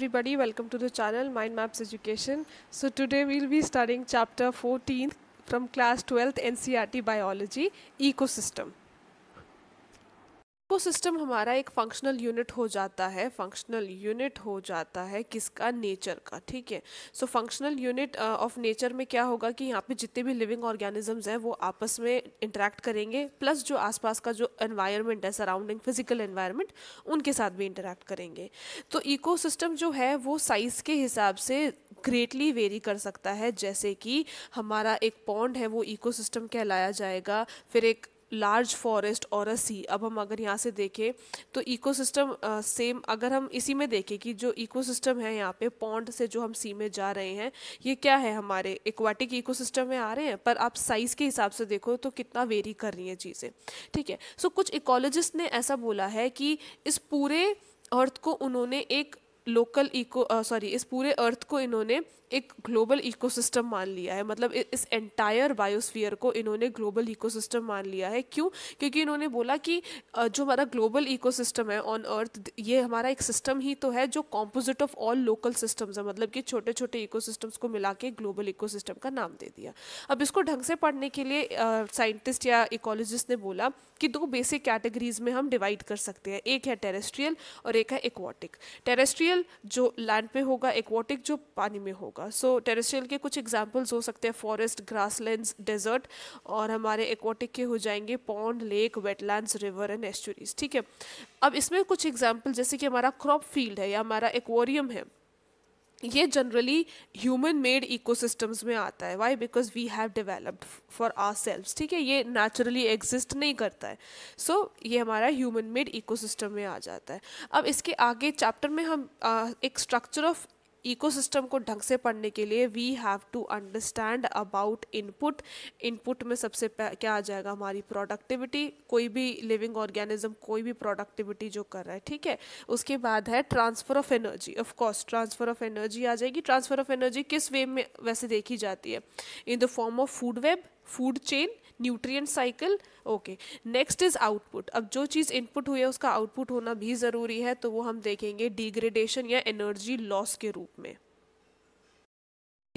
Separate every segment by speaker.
Speaker 1: everybody welcome to the channel mind maps education so today we'll be studying chapter 14 from class 12th ncrt biology ecosystem वो system हमारा एक functional unit हो जाता है functional unit हो जाता है किसका नेचर का ठीक है so functional unit of nature में क्या होगा कि यहाँ पे जितने भी लिविंग ऑर्गेनिजम्स हैं वो आपस में इंटरेक्ट करेंगे प्लस जो आसपास का जो एनवायरनमेंट है सराउंडिंग फिजिकल एनवायरनमेंट उनके साथ भी इंटरेक्ट करेंगे तो इको जो है वो साइज़ के हिसाब से ग्रेटली वेरी कर सकता है जैसे कि हमारा एक पॉन्ड है वो इको कहलाया जाएगा फिर एक लार्ज फॉरेस्ट और अ सी अब हम अगर यहाँ से देखें तो इकोसिस्टम सेम uh, अगर हम इसी में देखें कि जो इकोसिस्टम है यहाँ पे पॉन्ड से जो हम सी में जा रहे हैं ये क्या है हमारे एक्वाटिक इकोसिस्टम में आ रहे हैं पर आप साइज़ के हिसाब से देखो तो कितना वेरी कर रही हैं चीज़ें ठीक है सो so, कुछ इकोलॉजिस्ट ने ऐसा बोला है कि इस पूरे अर्थ को उन्होंने एक लोकल इको सॉरी इस पूरे अर्थ को इन्होंने एक ग्लोबल इकोसिस्टम मान लिया है मतलब इस एंटायर बायोस्फीयर को इन्होंने ग्लोबल इकोसिस्टम मान लिया है क्यों क्योंकि इन्होंने बोला कि जो हमारा ग्लोबल इकोसिस्टम है ऑन अर्थ ये हमारा एक सिस्टम ही तो है जो composite of all local systems है मतलब कि छोटे छोटे इको को मिला के ग्लोबल इको का नाम दे दिया अब इसको ढंग से पढ़ने के लिए साइंटिस्ट या इकोलॉजिस्ट ने बोला कि दो बेसिक कैटेगरीज में हम डिवाइड कर सकते हैं एक है टेरेस्ट्रियल और एक है एक्वाटिक टेरेस्ट्रियल जो लैंड पे होगा एक्वाटिक जो पानी में होगा होगा सो so, टेरेस्ट्रियल के कुछ एग्जाम्पल्स हो सकते हैं फॉरेस्ट ग्रासलैंड्स डेजर्ट और हमारे एक्वाटिक के हो जाएंगे pond lake wetlands river and estuaries ठीक है अब इसमें कुछ एग्जाम्पल जैसे कि हमारा क्रॉप फील्ड है या हमारा एक्वोरियम है ये जनरली ह्यूमन मेड इकोसिस्टम्स में आता है why because we have developed for ourselves ठीक है ये नेचुरली एग्जिस्ट नहीं करता है सो so, ये हमारा ह्यूमन मेड इकोसिस्टम में आ जाता है अब इसके आगे चैप्टर में हम आ, एक स्ट्रक्चर ऑफ इकोसिस्टम को ढंग से पढ़ने के लिए we have to understand about input input में सबसे क्या आ जाएगा हमारी प्रोडक्टिविटी कोई भी लिविंग ऑर्गेनिज्म कोई भी प्रोडक्टिविटी जो कर रहा है ठीक है उसके बाद है transfer of energy of course transfer of energy आ जाएगी ट्रांसफ़र ऑफ एनर्जी किस वे में वैसे देखी जाती है in the form of food web food chain nutrient cycle okay next is output अब जो चीज़ इनपुट हुई है उसका आउटपुट होना भी ज़रूरी है तो वो हम देखेंगे डिग्रेडेशन या एनर्जी लॉस के रूप में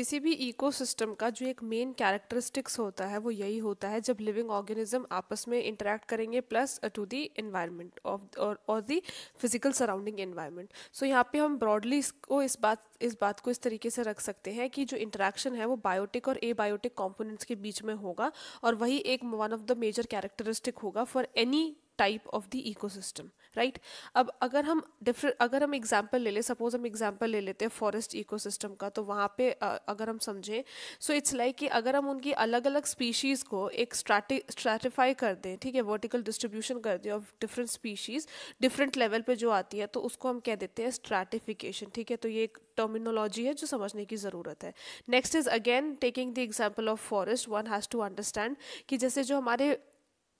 Speaker 1: किसी भी इकोसिस्टम का जो एक मेन कैरेक्टरिस्टिक्स होता है वो यही होता है जब लिविंग ऑर्गेनिज्म आपस में इंटरेक्ट करेंगे plus to the environment of और the physical surrounding environment so यहाँ पे हम ब्रॉडली इसको इस बात इस बात को इस तरीके से रख सकते हैं कि जो इंटरेक्शन है वो बायोटिक और ए बायोटिक कॉम्पोनेंट्स के बीच में होगा और वही एक one of the major characteristic होगा for any type of the ecosystem right right? अब अगर हम डिफरेंट अगर हम एग्जाम्पल ले लें सपोज हम एग्जाम्पल ले लेते हैं फॉरेस्ट इकोसिस्टम का तो वहाँ पे अगर हम समझें सो इट्स लाइक कि अगर हम उनकी अलग अलग स्पीशीज़ को एक स्ट्राटिफाई कर दें ठीक है वर्टिकल डिस्ट्रीब्यूशन कर दें of different species different level पर जो आती है तो उसको हम कह देते हैं स्ट्रैटिफिकेशन ठीक है तो ये एक टर्मिनोलॉजी है जो समझने की ज़रूरत है next is again taking the example of forest one has to understand कि जैसे जो हमारे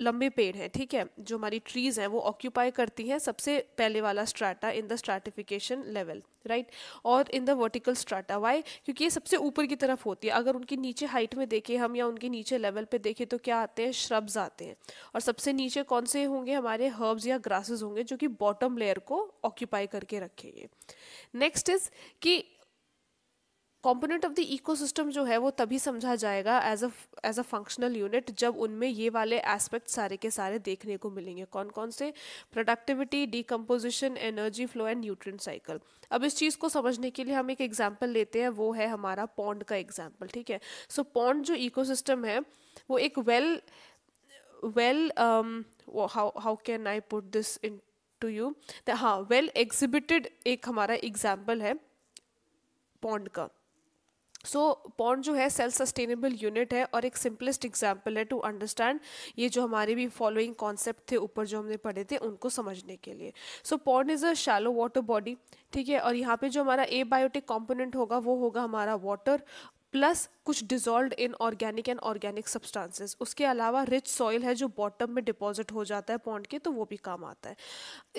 Speaker 1: लंबे पेड़ हैं ठीक है जो हमारी ट्रीज़ हैं वो ऑक्यूपाई करती हैं सबसे पहले वाला strata in the stratification level right और in the vertical strata why क्योंकि ये सबसे ऊपर की तरफ होती है अगर उनकी नीचे हाइट में देखें हम या उनके नीचे लेवल पे देखें तो क्या आते हैं श्रब्स आते हैं और सबसे नीचे कौन से होंगे हमारे हर्ब्स या ग्रासेस होंगे जो कि बॉटम लेयर को ऑक्यूपाई करके रखेंगे नेक्स्ट इज़ कि कंपोनेंट ऑफ द इकोसिस्टम जो है वो तभी समझा जाएगा as a as a functional unit जब उनमें ये वाले एस्पेक्ट सारे के सारे देखने को मिलेंगे कौन कौन से productivity decomposition energy flow and nutrient cycle अब इस चीज़ को समझने के लिए हम एक एग्जाम्पल लेते हैं वो है हमारा पॉन्ड का एग्जाम्पल ठीक है सो so, पॉन्ड जो सिस्टम है वो एक well well how can I put this into you हाँ वेल एग्जिबिटेड एक हमारा एग्जाम्पल है पॉन्ड का सो so, पॉन्ड जो है सेल्फ सस्टेनेबल यूनिट है और एक सिंपलेस्ट एग्जाम्पल है टू अंडरस्टैंड ये जो हमारे भी फॉलोइंग कॉन्सेप्ट थे ऊपर जो हमने पढ़े थे उनको समझने के लिए so pond is a shallow water body ठीक है और यहाँ पे जो हमारा ए बायोटिक कॉम्पोनेंट होगा वो होगा हमारा वाटर प्लस कुछ dissolve inorganic and organic substances उसके अलावा रिच सॉइल है जो बॉटम में डिपॉजिट हो जाता है पॉन्ड के तो वो भी काम आता है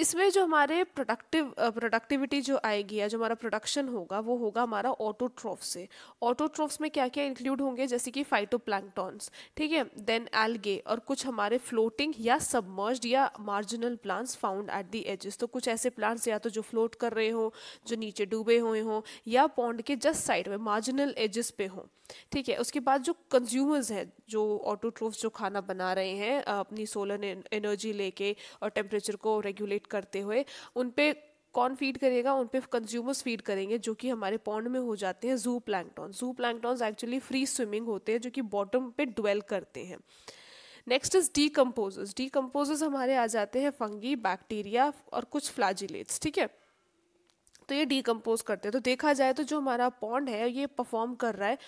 Speaker 1: इसमें जो हमारे प्रोडक्टिव प्रोडक्टिविटी जो आएगी या जो हमारा प्रोडक्शन होगा वो होगा हमारा ऑटोट्रॉफ से ऑटोट्रोफ्स में क्या क्या इंक्लूड होंगे जैसे कि फाइटोप्लैंक्टॉन्स ठीक है देन एल्गे और कुछ हमारे फ्लोटिंग या सबमर्ज या marginal plants found at the edges तो कुछ ऐसे प्लांट्स या तो जो फ्लोट कर रहे हों जो नीचे डूबे हुए हों या पॉन्ड के जस्ट साइड में मार्जिनल एजेस पे पे हों ठीक है उसके बाद जो कंज्यूमर्स हैं जो ऑटोट्रोफ्स जो खाना बना रहे हैं अपनी सोलर एनर्जी लेके और टेम्परेचर को रेगुलेट करते हुए उन पर कौन फीड करेगा उन पर कंज्यूमर्स फीड करेंगे जो कि हमारे पॉन्ड में हो जाते हैं जू प्लैंकटॉन जू प्लैंकटॉन्स एक्चुअली फ्री स्विमिंग होते हैं जो कि बॉटम पे ड्वेल करते हैं नेक्स्ट इज डीकम्पोजर्स डीकम्पोजर्स हमारे आ जाते हैं फंगी बैक्टीरिया और कुछ फ्लाजिलेट्स ठीक है तो ये डिकम्पोज करते हैं तो देखा जाए तो जो हमारा पॉन्ड है ये परफॉर्म कर रहा है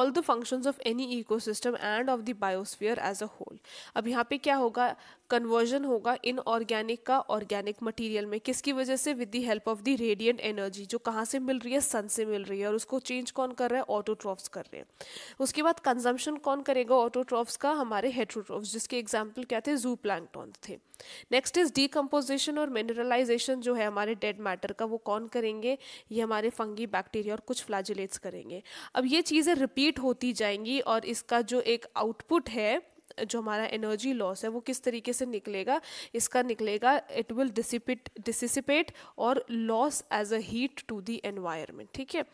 Speaker 1: all the functions of any ecosystem and of the biosphere as a whole अब यहाँ पे क्या होगा कन्वर्जन होगा इनऑर्गेनिक का ऑर्गेनिक मटेरियल में किसकी वजह से with the help of the radiant energy जो कहाँ से मिल रही है सन से मिल रही है और उसको चेंज कौन कर रहा है ऑटोट्रॉफ्स कर रहे हैं उसके बाद कंजम्पशन कौन करेगा ऑटोट्रॉफ्स का हमारे हेट्रोट्रॉफ्स जिसके एग्जाम्पल क्या थे जू थे नेक्स्ट इज डीकम्पोजिशन और मिनरलाइजेशन जो है हमारे डेड मैटर का वो कौन करेंगे ये हमारे फंगी बैक्टीरिया और कुछ फ्लाजिलेट्स करेंगे अब ये चीज़ें रिपीट होती जाएंगी और इसका जो एक आउटपुट है जो हमारा एनर्जी लॉस है वो किस तरीके से निकलेगा इसका निकलेगा इट विल डिसिपेट और loss as a heat to the environment ठीक है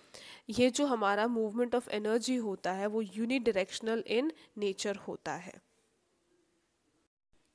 Speaker 1: ये जो हमारा मूवमेंट ऑफ एनर्जी होता है वो यूनिडायरेक्शनल इन नेचर होता है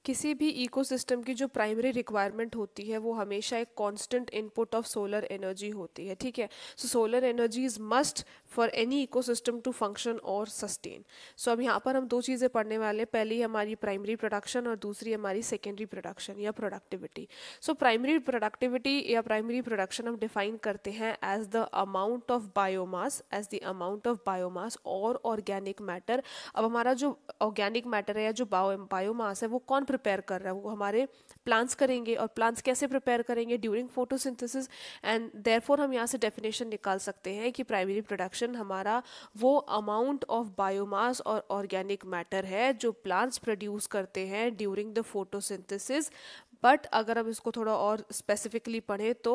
Speaker 1: किसी भी इकोसिस्टम की जो प्राइमरी रिक्वायरमेंट होती है वो हमेशा एक constant input of solar energy होती है ठीक है so solar energy is must for any ecosystem to function और सस्टेन सो अब यहाँ पर हम दो चीज़ें पढ़ने वाले हैं पहली हमारी प्राइमरी प्रोडक्शन और दूसरी हमारी सेकेंडरी प्रोडक्शन या प्रोडक्टिविटी सो प्राइमरी प्रोडक्टिविटी या प्राइमरी प्रोडक्शन हम डिफाइन करते हैं as the amount of biomass as the amount of biomass और ऑर्गेनिक मैटर अब हमारा जो ऑर्गेनिक मैटर है या जो बायोमास है वो कौन प्रिपेयर कर रहा है वो हमारे प्लांट्स करेंगे और प्लांट्स कैसे प्रिपेयर करेंगे ड्यूरिंग फोटोसिंथेसिस एंड देयरफॉर हम यहाँ से डेफिनेशन निकाल सकते हैं कि प्राइमरी प्रोडक्शन हमारा वो अमाउंट ऑफ बायोमास और ऑर्गेनिक मैटर है जो प्लांट्स प्रोड्यूस करते हैं ड्यूरिंग द फोटोसिंथेसिस बट अगर हम इसको थोड़ा और स्पेसिफिकली पढ़ें तो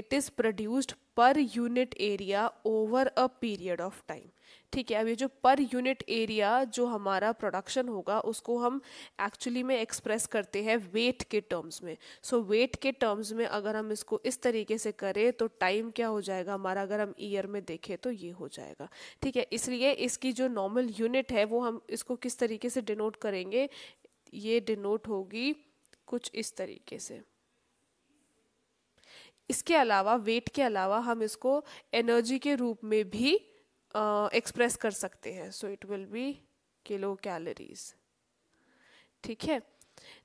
Speaker 1: it is produced per unit area over a period of time ठीक है अब ये जो पर यूनिट एरिया जो हमारा प्रोडक्शन होगा उसको हम एक्चुअली में एक्सप्रेस करते हैं वेट के टर्म्स में सो so, वेट के टर्म्स में अगर हम इसको इस तरीके से करें तो टाइम क्या हो जाएगा हमारा अगर हम ईयर में देखें तो ये हो जाएगा ठीक है इसलिए इसकी जो नॉर्मल यूनिट है वो हम इसको किस तरीके से डिनोट करेंगे ये डिनोट होगी कुछ इस तरीके से इसके अलावा वेट के अलावा हम इसको एनर्जी के रूप में भी एक्सप्रेस कर सकते हैं so it will be kilocalories ठीक है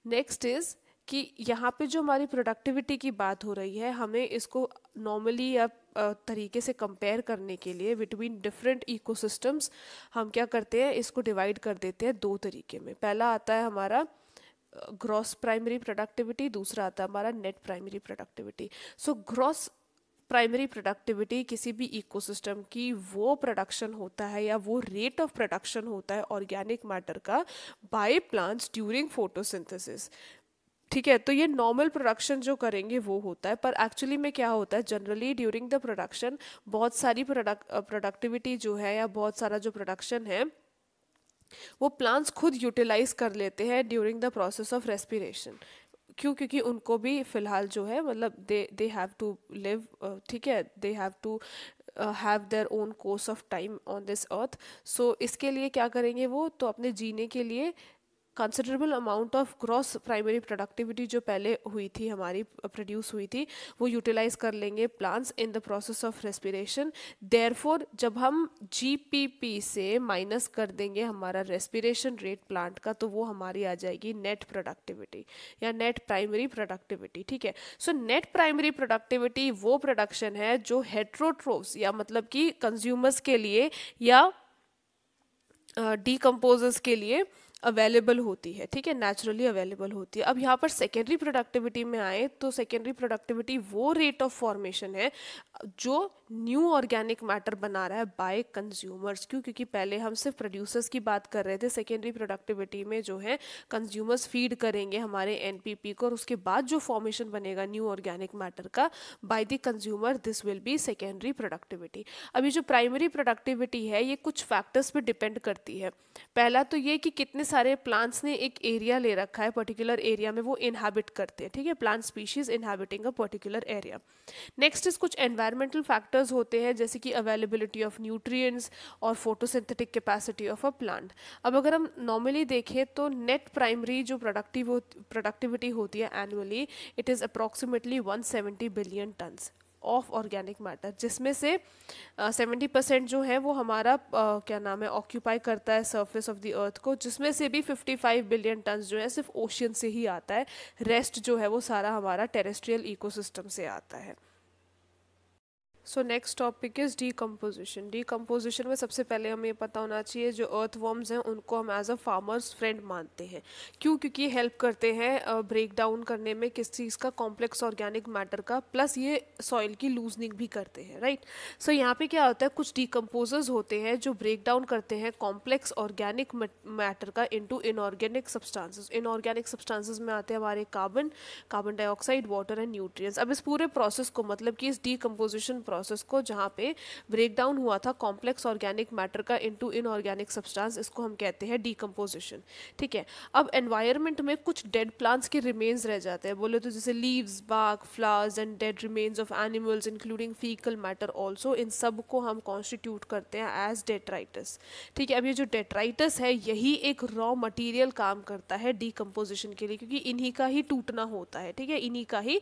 Speaker 1: नेक्स्ट इज कि यहाँ पे जो हमारी प्रोडक्टिविटी की बात हो रही है हमें इसको नॉर्मली या तरीके से कंपेयर करने के लिए बिटवीन डिफरेंट इकोसिस्टम्स हम क्या करते हैं इसको डिवाइड कर देते हैं दो तरीके में पहला आता है हमारा ग्रॉस प्राइमरी प्रोडक्टिविटी दूसरा आता है हमारा net primary productivity so gross primary productivity किसी भी इकोसिस्टम की वो प्रोडक्शन होता है या वो रेट ऑफ प्रोडक्शन होता है ऑर्गेनिक मैटर का बाय प्लांट्स ड्यूरिंग फोटोसिंथेसिस ठीक है तो ये नॉर्मल प्रोडक्शन जो करेंगे वो होता है पर एक्चुअली में क्या होता है जनरली ड्यूरिंग द प्रोडक्शन बहुत सारी प्रोडक्टिविटी जो है या बहुत सारा जो प्रोडक्शन है वो प्लांट्स खुद यूटिलाइज कर लेते हैं during the process of respiration क्यों क्योंकि उनको भी फ़िलहाल जो है मतलब they they have to live ठीक है they have to have their own course of time on this earth so इसके लिए क्या करेंगे वो तो अपने जीने के लिए considerable amount of gross primary productivity जो पहले हुई थी हमारी प्रोड्यूस हुई थी वो यूटिलाइज कर लेंगे plants in the process of respiration therefore जब हम जीपीपी से माइनस कर देंगे हमारा रेस्पिरेशन रेट प्लांट का तो वो हमारी आ जाएगी नेट प्रोडक्टिविटी या नेट प्राइमरी प्रोडक्टिविटी ठीक है सो नेट प्राइमरी प्रोडक्टिविटी वो प्रोडक्शन है जो हेट्रोट्रोफ्स या मतलब कि कंज्यूमर्स के लिए या डीकम्पोजर्स uh, के लिए uh, अवेलेबल होती है ठीक है नेचुरली अवेलेबल होती है अब यहाँ पर सेकेंडरी प्रोडक्टिविटी में आए तो सेकेंडरी प्रोडक्टिविटी वो रेट ऑफ फॉर्मेशन है जो न्यू ऑर्गेनिक मैटर बना रहा है बाय कंज्यूमर्स क्यों क्योंकि पहले हम सिर्फ प्रोड्यूसर्स की बात कर रहे थे सेकेंडरी प्रोडक्टिविटी में जो है कंज्यूमर्स फीड करेंगे हमारे एन को और उसके बाद जो फॉर्मेशन बनेगा न्यू ऑर्गेनिक मैटर का by the consumer this will be secondary productivity अभी जो प्राइमरी प्रोडक्टिविटी है ये कुछ फैक्टर्स पर डिपेंड करती है पहला तो ये कि कितने सारे प्लांट्स ने एक एरिया ले रखा है पर्टिकुलर एरिया में वो इनहैबिट करते हैं ठीक है plant species inhabiting a particular area next इस कुछ एनवायरमेंटल फैक्टर्स होते हैं जैसे कि अवेलेबिलिटी ऑफ न्यूट्रिएंट्स और photosynthetic capacity of a plant अब अगर हम नॉर्मली देखें तो नेट प्राइमरी जो प्रोडक्टिव प्रोडक्टिविटी होती है annually it is approximately one billion tons of organic matter जिसमें से सेवेंटी uh, परसेंट जो है वो हमारा uh, क्या नाम है ऑक्यूपाई करता है सरफेस ऑफ द अर्थ को जिसमें से भी फिफ्टी फाइव बिलियन टन जो है सिर्फ ओशियन से ही आता है रेस्ट जो है वो सारा हमारा टेरेस्ट्रियल इकोसिस्टम से आता है so next topic is decomposition decomposition में सबसे पहले हमें पता होना चाहिए जो अर्थ वॉर्म्स हैं उनको हम एज अ फार्मर्स फ्रेंड मानते हैं क्यों क्योंकि हेल्प करते हैं ब्रेक डाउन करने में किस चीज़ का कॉम्प्लेक्स ऑर्गेनिक मैटर का प्लस ये सॉइल की लूजनिंग भी करते हैं राइट सो यहाँ पे क्या होता है कुछ डीकम्पोजर्स होते हैं जो ब्रेक डाउन करते हैं कॉम्प्लेक्स ऑर्गेनिक मैटर का into inorganic substances inorganic substances में आते हैं हमारे carbon carbon dioxide water and nutrient अब इस पूरे प्रोसेस को मतलब कि इस डीकम्पोजिशन प्रोसेस को जहाँ पे ब्रेक डाउन हुआ था कॉम्प्लेक्स ऑर्गेनिक मैटर का इनटू इनऑर्गेनिक सब्सटेंस इसको हम कहते हैं डीकम्पोजिशन ठीक है अब एनवायरमेंट में कुछ डेड प्लांट्स के रिमेन्स रह जाते हैं बोले तो जैसे leaves bark flowers and dead remains of animals including fecal matter also इन सब को हम कॉन्स्टिट्यूट करते हैं एज डेट्राइटस ठीक है अब ये जो डेट्राइटस है यही एक रॉ मटीरियल काम करता है डीकम्पोजिशन के लिए क्योंकि इन्हीं का ही टूटना होता है ठीक है इन्हीं का ही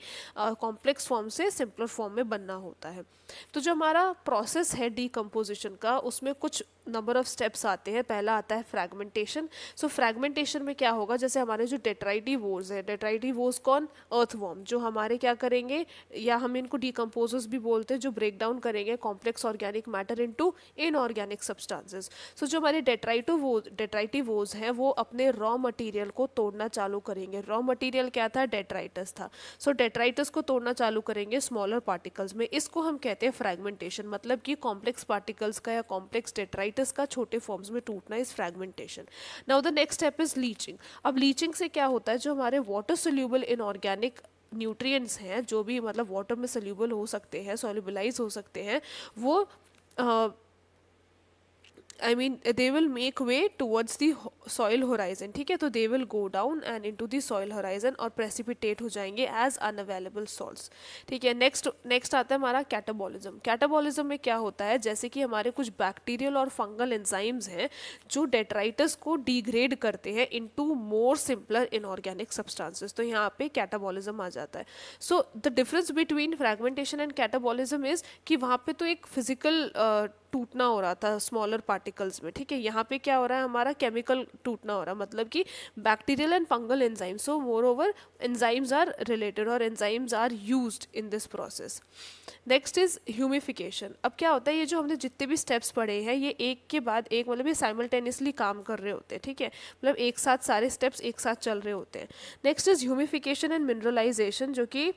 Speaker 1: कॉम्प्लेक्स फॉर्म से सिंपलर फॉर्म में बनना होता है तो जो हमारा प्रोसेस है डीकम्पोजिशन का उसमें कुछ नंबर ऑफ स्टेप्स आते हैं पहला आता है फ्रैगमेंटेशन सो फ्रैगमेंटेशन में क्या होगा जैसे हमारे जो डेट्राइडी वोर्स है डेट्राइडी वोर्स कौन वॉर्म जो हमारे क्या करेंगे या हम इनको डिकम्पोजर्स भी बोलते हैं जो ब्रेक डाउन करेंगे complex organic matter into inorganic substances so जो हमारे डेट्राइटो वो डेट्राइटी वोज हैं वो अपने रॉ मटीरियल को तोड़ना चालू करेंगे रॉ मटीरियल क्या था डेट्राइटस था सो so, डेट्राइटस को तोड़ना चालू करेंगे स्मॉलर पार्टिकल्स में इसको हम कहते हैं फ्रेगमेंटेशन मतलब कि कॉम्प्लेक्स पार्टिकल्स का या कॉम्प्लेक्स डेट्राइट कोलाइटिस का छोटे फॉर्म्स में टूटना is fragmentation now the next step is leaching अब लीचिंग से क्या होता है जो हमारे वाटर सोल्यूबल इनऑर्गेनिक न्यूट्रिएंट्स हैं जो भी मतलब वाटर में सोल्यूबल हो सकते हैं सोल्यूबलाइज हो सकते हैं वो I mean they will make way towards the soil horizon ठीक है तो they will go down and into the soil horizon और प्रेसिपिटेट हो जाएंगे एज अनअवेलेबल सॉल्ट ठीक है नेक्स्ट नेक्स्ट आता है हमारा कैटाबॉलिज्म कैटाबॉलिज्म में क्या होता है जैसे कि हमारे कुछ बैक्टीरियल और फंगल एंजाइम्स हैं जो डेट्राइटस को डिग्रेड करते हैं into more simpler inorganic substances तो यहाँ पे कैटाबॉलिज्म आ जाता है so the difference between fragmentation and catabolism is कि वहाँ पे तो एक फिजिकल टूटना हो रहा था स्मॉलर पार्टिकल पार्टिकल्स में ठीक है यहाँ पे क्या हो रहा है हमारा केमिकल टूटना हो रहा है मतलब कि bacterial and fungal enzyme so moreover enzymes are related और enzymes are use in this process next is humification अब क्या होता है ये जो हमने जितने भी स्टेप्स पढ़े हैं ये एक के बाद एक मतलब ये साइमल्टेनियसली काम कर रहे होते हैं ठीक है मतलब एक साथ सारे स्टेप्स एक साथ चल रहे होते हैं next is humification and mineralization जो कि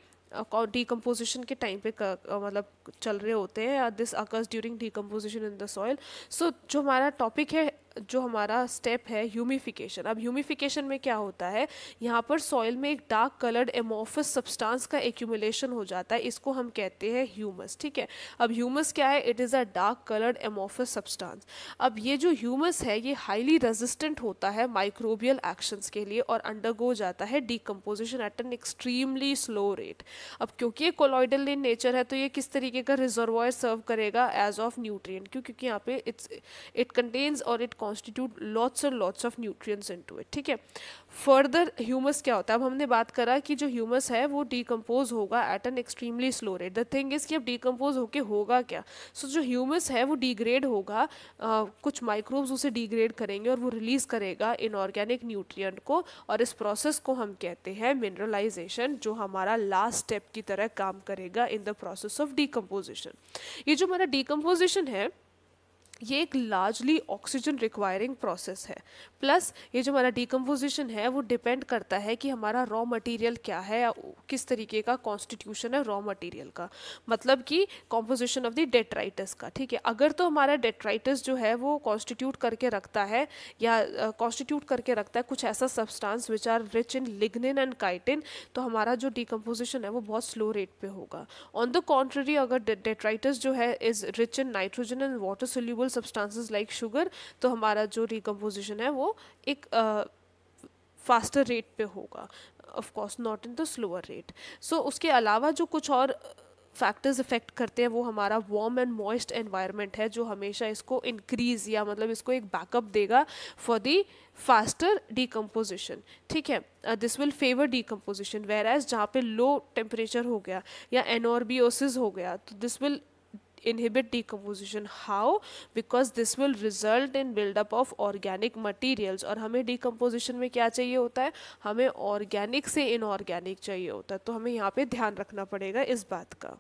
Speaker 1: डीकम्पोजिशन के टाइम पे मतलब चल रहे होते हैं this occurs during decomposition in the soil so जो हमारा टॉपिक है जो हमारा स्टेप है ह्यूमिफिकेशन अब ह्यूमिफिकेशन में क्या होता है यहाँ पर सॉइल में एक डार्क कलर्ड एमोफिस सब्सटेंस का एक्यूमुलेशन हो जाता है इसको हम कहते हैं ह्यूमस ठीक है अब ह्यूमस क्या है it is a dark coloured amorphous substance अब ये जो ह्यूमस है ये हाईली रेजिस्टेंट होता है माइक्रोबियल एक्शंस के लिए और अंडरगो जाता है decomposition at an extremely slow rate अब क्योंकि ये कोलॉइडल इन नेचर है तो ये किस तरीके का रिजर्वायर सर्व करेगा एज ऑफ न्यूट्रिय क्यों क्योंकि यहाँ पे इट्स इट कंटेन्स और इट कॉन्स्टिट्यूट लॉट्स और lots of nutrients into it ठीक है फर्दर ह्यूमस क्या होता है अब हमने बात करा कि जो ह्यूमस है वो डीकम्पोज होगा at an extremely slow rate the thing is कि अब डीकम्पोज होके होगा क्या सो so, जो ह्यूमस है वो डिग्रेड होगा आ, कुछ माइक्रोब्स उसे डिग्रेड करेंगे और वो रिलीज़ करेगा इनऑर्गेनिक न्यूट्रिएंट को और इस प्रोसेस को हम कहते हैं मिनरलाइजेशन जो हमारा लास्ट स्टेप की तरह काम करेगा in the process of decomposition ये जो हमारा डीकम्पोजिशन है ये एक लार्जली ऑक्सीजन रिक्वायरिंग प्रोसेस है प्लस ये जो हमारा डिकम्पोजिशन है वो डिपेंड करता है कि हमारा रॉ मटेरियल क्या है किस तरीके का कॉन्स्टिट्यूशन है रॉ मटेरियल का मतलब कि कॉम्पोजिशन ऑफ द डेट्राइटस का ठीक है अगर तो हमारा डेट्राइटस जो है वो कॉन्स्टिट्यूट करके रखता है या कॉन्स्टिट्यूट uh, करके रखता है कुछ ऐसा substance which are rich in lignin and chitin तो हमारा जो डिकम्पोजिशन है वो बहुत स्लो रेट पर होगा ऑन द कॉन्ट्ररी अगर डेट्राइटस जो है is rich in nitrogen and water soluble flexible substances like sugar तो हमारा जो रिकम्पोजिशन है वो एक फास्टर uh, रेट पे होगा of course not in the slower rate so उसके अलावा जो कुछ और फैक्टर्स इफेक्ट करते हैं वो हमारा वार्म एंड मॉइस्ट एनवायरनमेंट है जो हमेशा इसको इंक्रीज या मतलब इसको एक बैकअप देगा फॉर दी फास्टर डिकम्पोजिशन ठीक है this will favour decomposition whereas जहाँ पे लो टेम्परेचर हो गया या एनॉर्बियोसिस हो गया तो this will inhibit decomposition how because this will result in build up of organic materials और हमें decomposition में क्या चाहिए होता है हमें organic से inorganic चाहिए होता है तो हमें यहाँ पे ध्यान रखना पड़ेगा इस बात का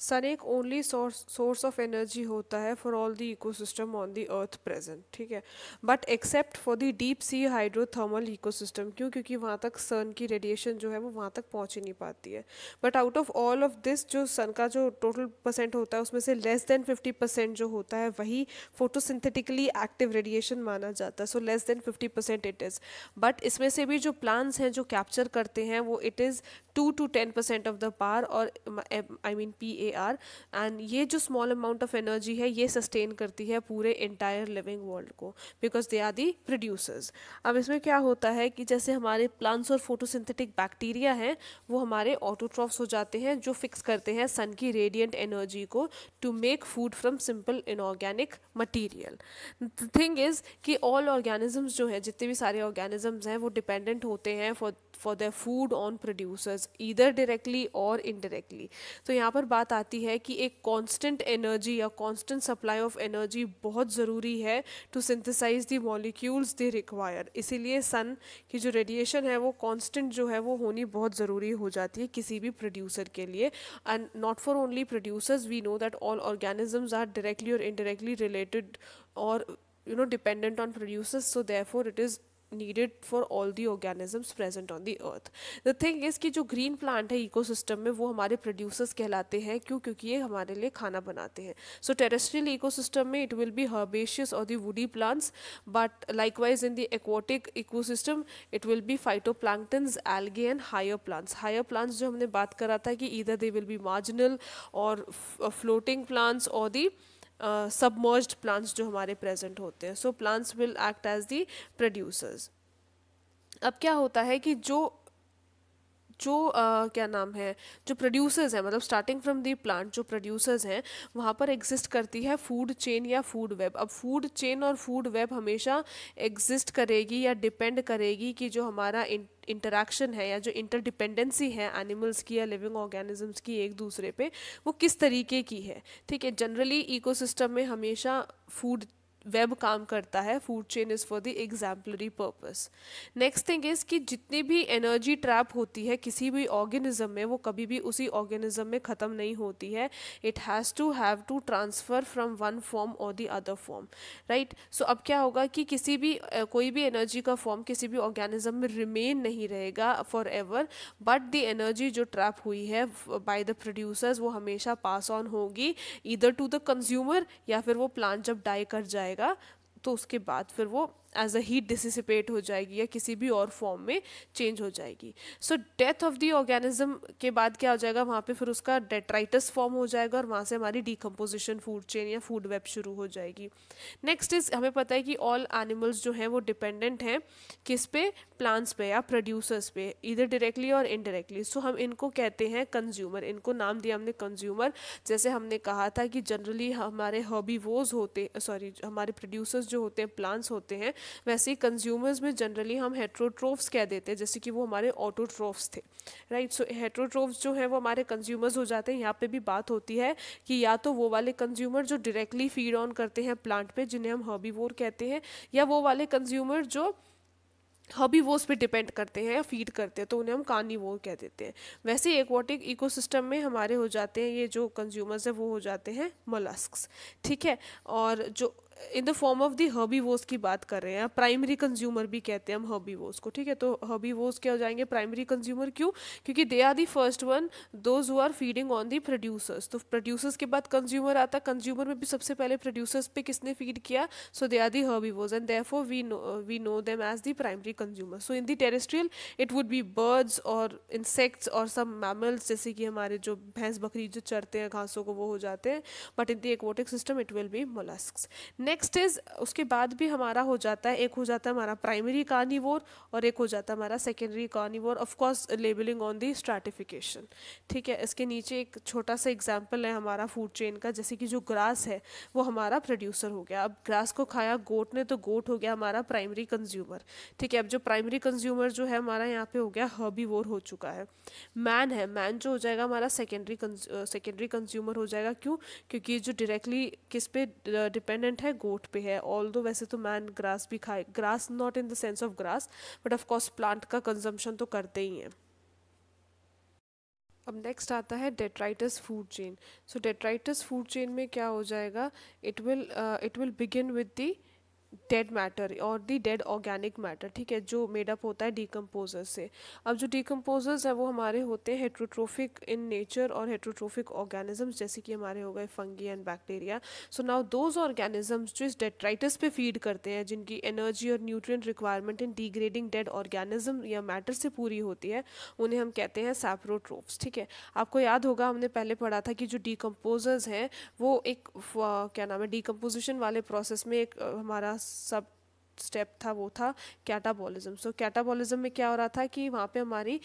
Speaker 1: सन एक ओनली सोर्स ऑफ एनर्जी होता है for all the ecosystem on the earth present ठीक है but except for the deep sea hydrothermal ecosystem क्यों क्योंकि वहाँ तक सन की रेडिएशन जो है वो वहाँ तक पहुँच ही नहीं पाती है but out of all of this जो सन का जो टोटल परसेंट होता है उसमें से लेस देन फिफ्टी परसेंट जो होता है वही फोटोसिंथेटिकली एक्टिव रेडिएशन माना जाता है so less than fifty percent it is but इसमें से भी जो प्लान्स हैं जो कैप्चर करते हैं वो it is two to ten percent of the par और I mean P A R and ये जो स्मॉल अमाउंट ऑफ एनर्जी है ये सस्टेन करती है पूरे इंटायर लिविंग वर्ल्ड को because they are the producers अब इसमें क्या होता है कि जैसे हमारे प्लांट्स और फोटोसिंथेटिक बैक्टीरिया हैं वो हमारे ऑटोट्रॉफ्स हो जाते हैं जो फिक्स करते हैं सन की रेडियंट एनर्जी को to make food from simple inorganic material the thing is कि ऑल ऑर्गेनिजम्स जो हैं जितने भी सारे ऑर्गेनिजम्स हैं वो डिपेंडेंट होते हैं for for the food on producers either directly और इनडायरेक्टली तो यहाँ पर बात आ बताती है कि एक कांस्टेंट एनर्जी या कांस्टेंट सप्लाई ऑफ एनर्जी बहुत ज़रूरी है to synthesize the molecules they require इसीलिए सन की जो रेडिएशन है वो कांस्टेंट जो है वो होनी बहुत ज़रूरी हो जाती है किसी भी प्रोड्यूसर के लिए and not for only producers we know that all organisms are directly और इनडायरेक्टली रिलेटेड और you know dependent on producers so therefore it is needed for all the organisms present on the earth the thing is कि जो green plant है ecosystem में वो हमारे producers कहलाते हैं क्यों क्योंकि ये हमारे लिए खाना बनाते हैं सो टेरेस्ट्रियल इको सिस्टम में इट विल बी हर्बेशियस और the woody plants but likewise in the aquatic ecosystem it will be phytoplankton algae and higher plants higher plants जो हमने बात करा था कि इधर दे विल बी मार्जिनल और फ्लोटिंग प्लांट्स और दी सबमर्ज्ड प्लांट्स जो हमारे प्रेजेंट होते हैं so plants will act as the producers अब क्या होता है कि जो जो आ, क्या नाम है जो प्रोड्यूसर्स हैं मतलब स्टार्टिंग फ्रॉम दी प्लांट जो प्रोड्यूसर्स हैं वहाँ पर एग्जिस्ट करती है फूड चेन या फूड वेब अब फूड चेन और फूड वेब हमेशा एग्जिस्ट करेगी या डिपेंड करेगी कि जो हमारा इंटरेक्शन है या जो इंटरडिपेंडेंसी है एनिमल्स की या लिविंग ऑर्गेनिजम्स की एक दूसरे पे वो किस तरीके की है ठीक है जनरली इकोसिस्टम में हमेशा फूड वेब काम करता है food chain is for the exemplary purpose next thing is कि जितनी भी एनर्जी ट्रैप होती है किसी भी ऑर्गेनिज्म में वो कभी भी उसी ऑर्गेनिज्म में ख़त्म नहीं होती है it has to have to transfer from one form और the other form right so अब क्या होगा कि किसी भी कोई भी एनर्जी का फॉर्म किसी भी ऑर्गेनिज्म में रिमेन नहीं रहेगा for ever but the energy जो ट्रैप हुई है बाय द प्रोड्यूसर्स वो हमेशा पास ऑन होगी इधर टू द कंज्यूमर या फिर वो प्लांट जब डाई कर जाएगा जाएगा तो उसके बाद फिर वो एज अ हीट डिसिसिपेट हो जाएगी या किसी भी और फॉर्म में चेंज हो जाएगी so death of the organism के बाद क्या हो जाएगा वहाँ पे फिर उसका डेट्राइटस फॉर्म हो जाएगा और वहाँ से हमारी डिकम्पोजिशन फूड चेन या फूड वेब शुरू हो जाएगी नेक्स्ट इज़ हमें पता है कि ऑल एनिमल्स जो हैं वो डिपेंडेंट हैं किस पे प्लांट्स पे या प्रोड्यूसर्स पे इधर डायरेक्टली और इनडायरेक्टली सो so, हम इनको कहते हैं कंज्यूमर इनको नाम दिया हमने कंज्यूमर जैसे हमने कहा था कि जनरली हमारे हॉबी होते सॉरी हमारे प्रोड्यूसर्स जो होते हैं प्लांट्स होते हैं वैसे ही कंज्यूमर्स में जनरली हम हेट्रोट्रोफ्स कह देते हैं जैसे कि वो हमारे ऑटोट्रोफ्स थे राइट सो हेट्रोट्रोफ्स जो है वो हमारे कंज्यूमर्स हो जाते हैं यहाँ पे भी बात होती है कि या तो वो वाले कंज्यूमर जो डायरेक्टली फीड ऑन करते हैं प्लांट पे जिन्हें हम हर्बीवोर कहते हैं या वो वाले कंज्यूमर जो हॉबी वो उस पर डिपेंड करते हैं या फीड करते हैं तो उन्हें हम कानी वो कह देते हैं वैसे एक्वाटिक इकोसिस्टम में हमारे हो जाते हैं ये जो कंज्यूमर्स है वो हो जाते हैं मोलस्क ठीक है और जो in the form of the herbivores की बात कर रहे हैं प्राइमरी कंज्यूमर भी कहते हैं हम हर्बी वोस को ठीक है तो हर्बी वोस क्या हो जाएंगे प्राइमरी कंज्यूमर क्यों क्योंकि they are the first one those who are feeding on the producers तो प्रोड्यूसर्स के बाद कंज्यूमर आता कंज्यूमर में भी सबसे पहले प्रोड्यूसर्स पे किसने फीड किया so they are the herbivores and for we know we know them as the primary consumer so in the terrestrial it would be birds और इंसेक्ट्स और सम मैमल्स जैसे कि हमारे जो भैंस बकरी जो चरते हैं घासों को वो हो जाते हैं but in the aquatic system it will be mollusc next is उसके बाद भी हमारा हो जाता है एक हो जाता है हमारा प्राइमरी कार्निवोर और एक हो जाता है हमारा secondary carnivore of course labelling on the stratification ठीक है इसके नीचे एक छोटा सा एग्जाम्पल है हमारा फूड चेन का जैसे कि जो ग्रास है वो हमारा प्रोड्यूसर हो गया अब ग्रास को खाया गोट ने तो गोट हो गया हमारा प्राइमरी कंज्यूमर ठीक है अब जो प्राइमरी कंज्यूमर जो है हमारा यहाँ पे हो गया हबी हो चुका है मैन है मैन जो हो जाएगा हमारा सेकेंडरी सेकेंडरी कंज्यूमर हो जाएगा क्यों क्योंकि जो डायरेक्टली किस पे डिपेंडेंट uh, है गोट पे है ऑल दो वैसे तो मैन ग्रास भी खाए grass not in the sense of grass but of course plant का कंजम्पशन तो करते ही हैं अब नेक्स्ट आता है detritus food chain so detritus food chain में क्या हो जाएगा it will it will begin with the dead matter और दी डेड ऑर्गेनिक मैटर ठीक है जो मेडअप होता है डिकम्पोजर से अब जो डिकम्पोजर्स है वो हमारे होते हैं हेट्रोट्रोफिक इन नेचर और हेट्रोट्रोफिक ऑर्गेनिजम्स जैसे कि हमारे हो गए fungi and bacteria so now those organisms जो इस डेट्राइटस पे फीड करते हैं जिनकी एनर्जी और nutrient requirement in degrading dead organism या मैटर से पूरी होती है उन्हें हम कहते हैं सैप्रोट्रोफ्स ठीक है आपको याद होगा हमने पहले पढ़ा था कि जो डिकम्पोजर्स हैं वो एक क्या नाम है डिकम्पोजिशन वाले प्रोसेस में एक हमारा सब स्टेप था वो था कैटाबॉलिज्म सो कैटाबॉलिज्म में क्या हो रहा था कि वहाँ पे हमारी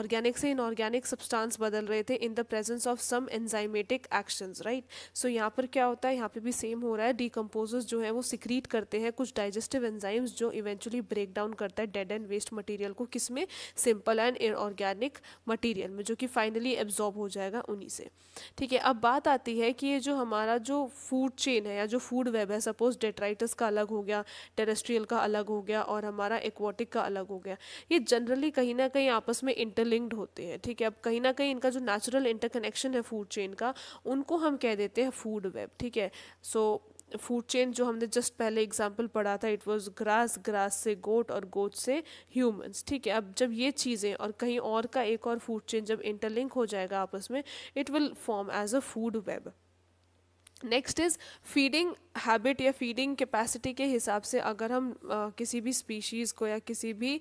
Speaker 1: ऑर्गेनिक से इनऑर्गेनिक सब्सटेंस बदल रहे थे in the presence of some enzymatic actions right so यहाँ पर क्या होता है यहाँ पे भी सेम हो रहा है डीकम्पोज जो है वो सिक्रीट करते हैं कुछ डाइजेस्टिव एंजाइम्स जो इवेंचुअली ब्रेक डाउन करता है डेड एंड वेस्ट मटीरियल को किसमें सिंपल एंड इनऑर्गेनिक मटीरियल में जो कि फाइनली एब्जॉर्ब हो जाएगा उन्हीं से ठीक है अब बात आती है कि ये जो हमारा जो फूड चेन है या जो फूड वेब है सपोज डेट्राइटस का अलग हो गया टेरेस टेरेस्ट्रियल का अलग हो गया और हमारा एक्वाटिक का अलग हो गया ये जनरली कहीं ना कहीं आपस में इंटरलिंक्ड होते हैं ठीक है अब कहीं ना कहीं इनका जो नेचुरल इंटरकनेक्शन है फूड चेन का उनको हम कह देते हैं फूड वेब ठीक है सो फूड चेन जो हमने जस्ट पहले एग्जाम्पल पढ़ा था इट वॉज ग्रास ग्रास से गोट और गोट से ह्यूमंस ठीक है अब जब ये चीज़ें और कहीं और का एक और फूड चेन जब इंटरलिंक हो जाएगा आपस में it will form as a food web next is feeding habit या फीडिंग कैपेसिटी के हिसाब से अगर हम आ, किसी भी स्पीशीज़ को या किसी भी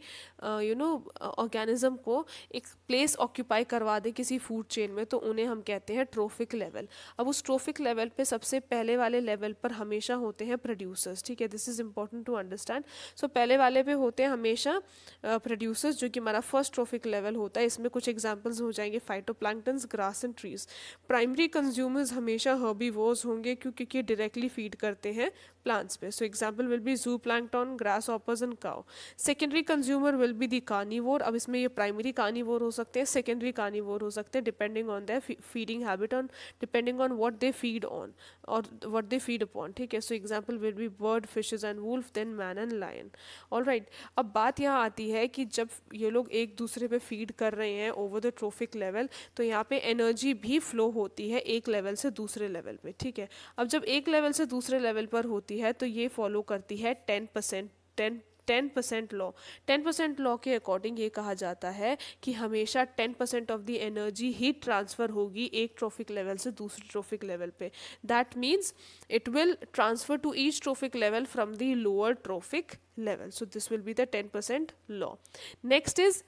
Speaker 1: यू नो ऑर्गेनिज़म को एक प्लेस ऑक्यूपाई करवा दे किसी फूड चेन में तो उन्हें हम कहते हैं ट्रोफिक लेवल अब उस ट्रोफिक लेवल पे सबसे पहले वाले लेवल पर हमेशा होते हैं प्रोड्यूसर्स ठीक है this is important to understand so पहले वाले पे होते हैं हमेशा प्रोड्यूसर्स uh, जो कि हमारा फर्स्ट ट्रोफिक लेवल होता है इसमें कुछ एग्जाम्पल्स हो जाएंगे phytoplanktons grass and trees primary consumers हमेशा वोज होंगे क्योंकि ये डायरेक्टली फीड करते हैं प्लांट्स पे so example will be zooplankton grasshoppers and cow secondary consumer will be the carnivore अब इसमें ये प्राइमरी कार्निवोर हो सकते हैं सेकेंडरी कार्निवोर हो सकते हैं depending on the feeding habit on depending on what they feed on और वट दे फीड अपॉन ठीक है so example will be bird fishes and wolf then man and lion all right अब बात यहाँ आती है कि जब ये लोग एक दूसरे पे फीड कर रहे हैं ओवर द ट्रोफिक लेवल तो यहाँ पे एनर्जी भी फ्लो होती है एक लेवल से दूसरे लेवल पे ठीक है ठीक है अब जब एक लेवल से दूसरे लेवल पर होती है तो ये फॉलो करती है ten percent ten ten percent law ten percent law के अकॉर्डिंग ये कहा जाता है कि हमेशा ten percent of the energy ही ट्रांसफ़र होगी एक ट्रॉफिक लेवल से दूसरे ट्रॉफिक लेवल पे that means it will transfer to each trophic level from the lower trophic level so this will be the ten percent law next is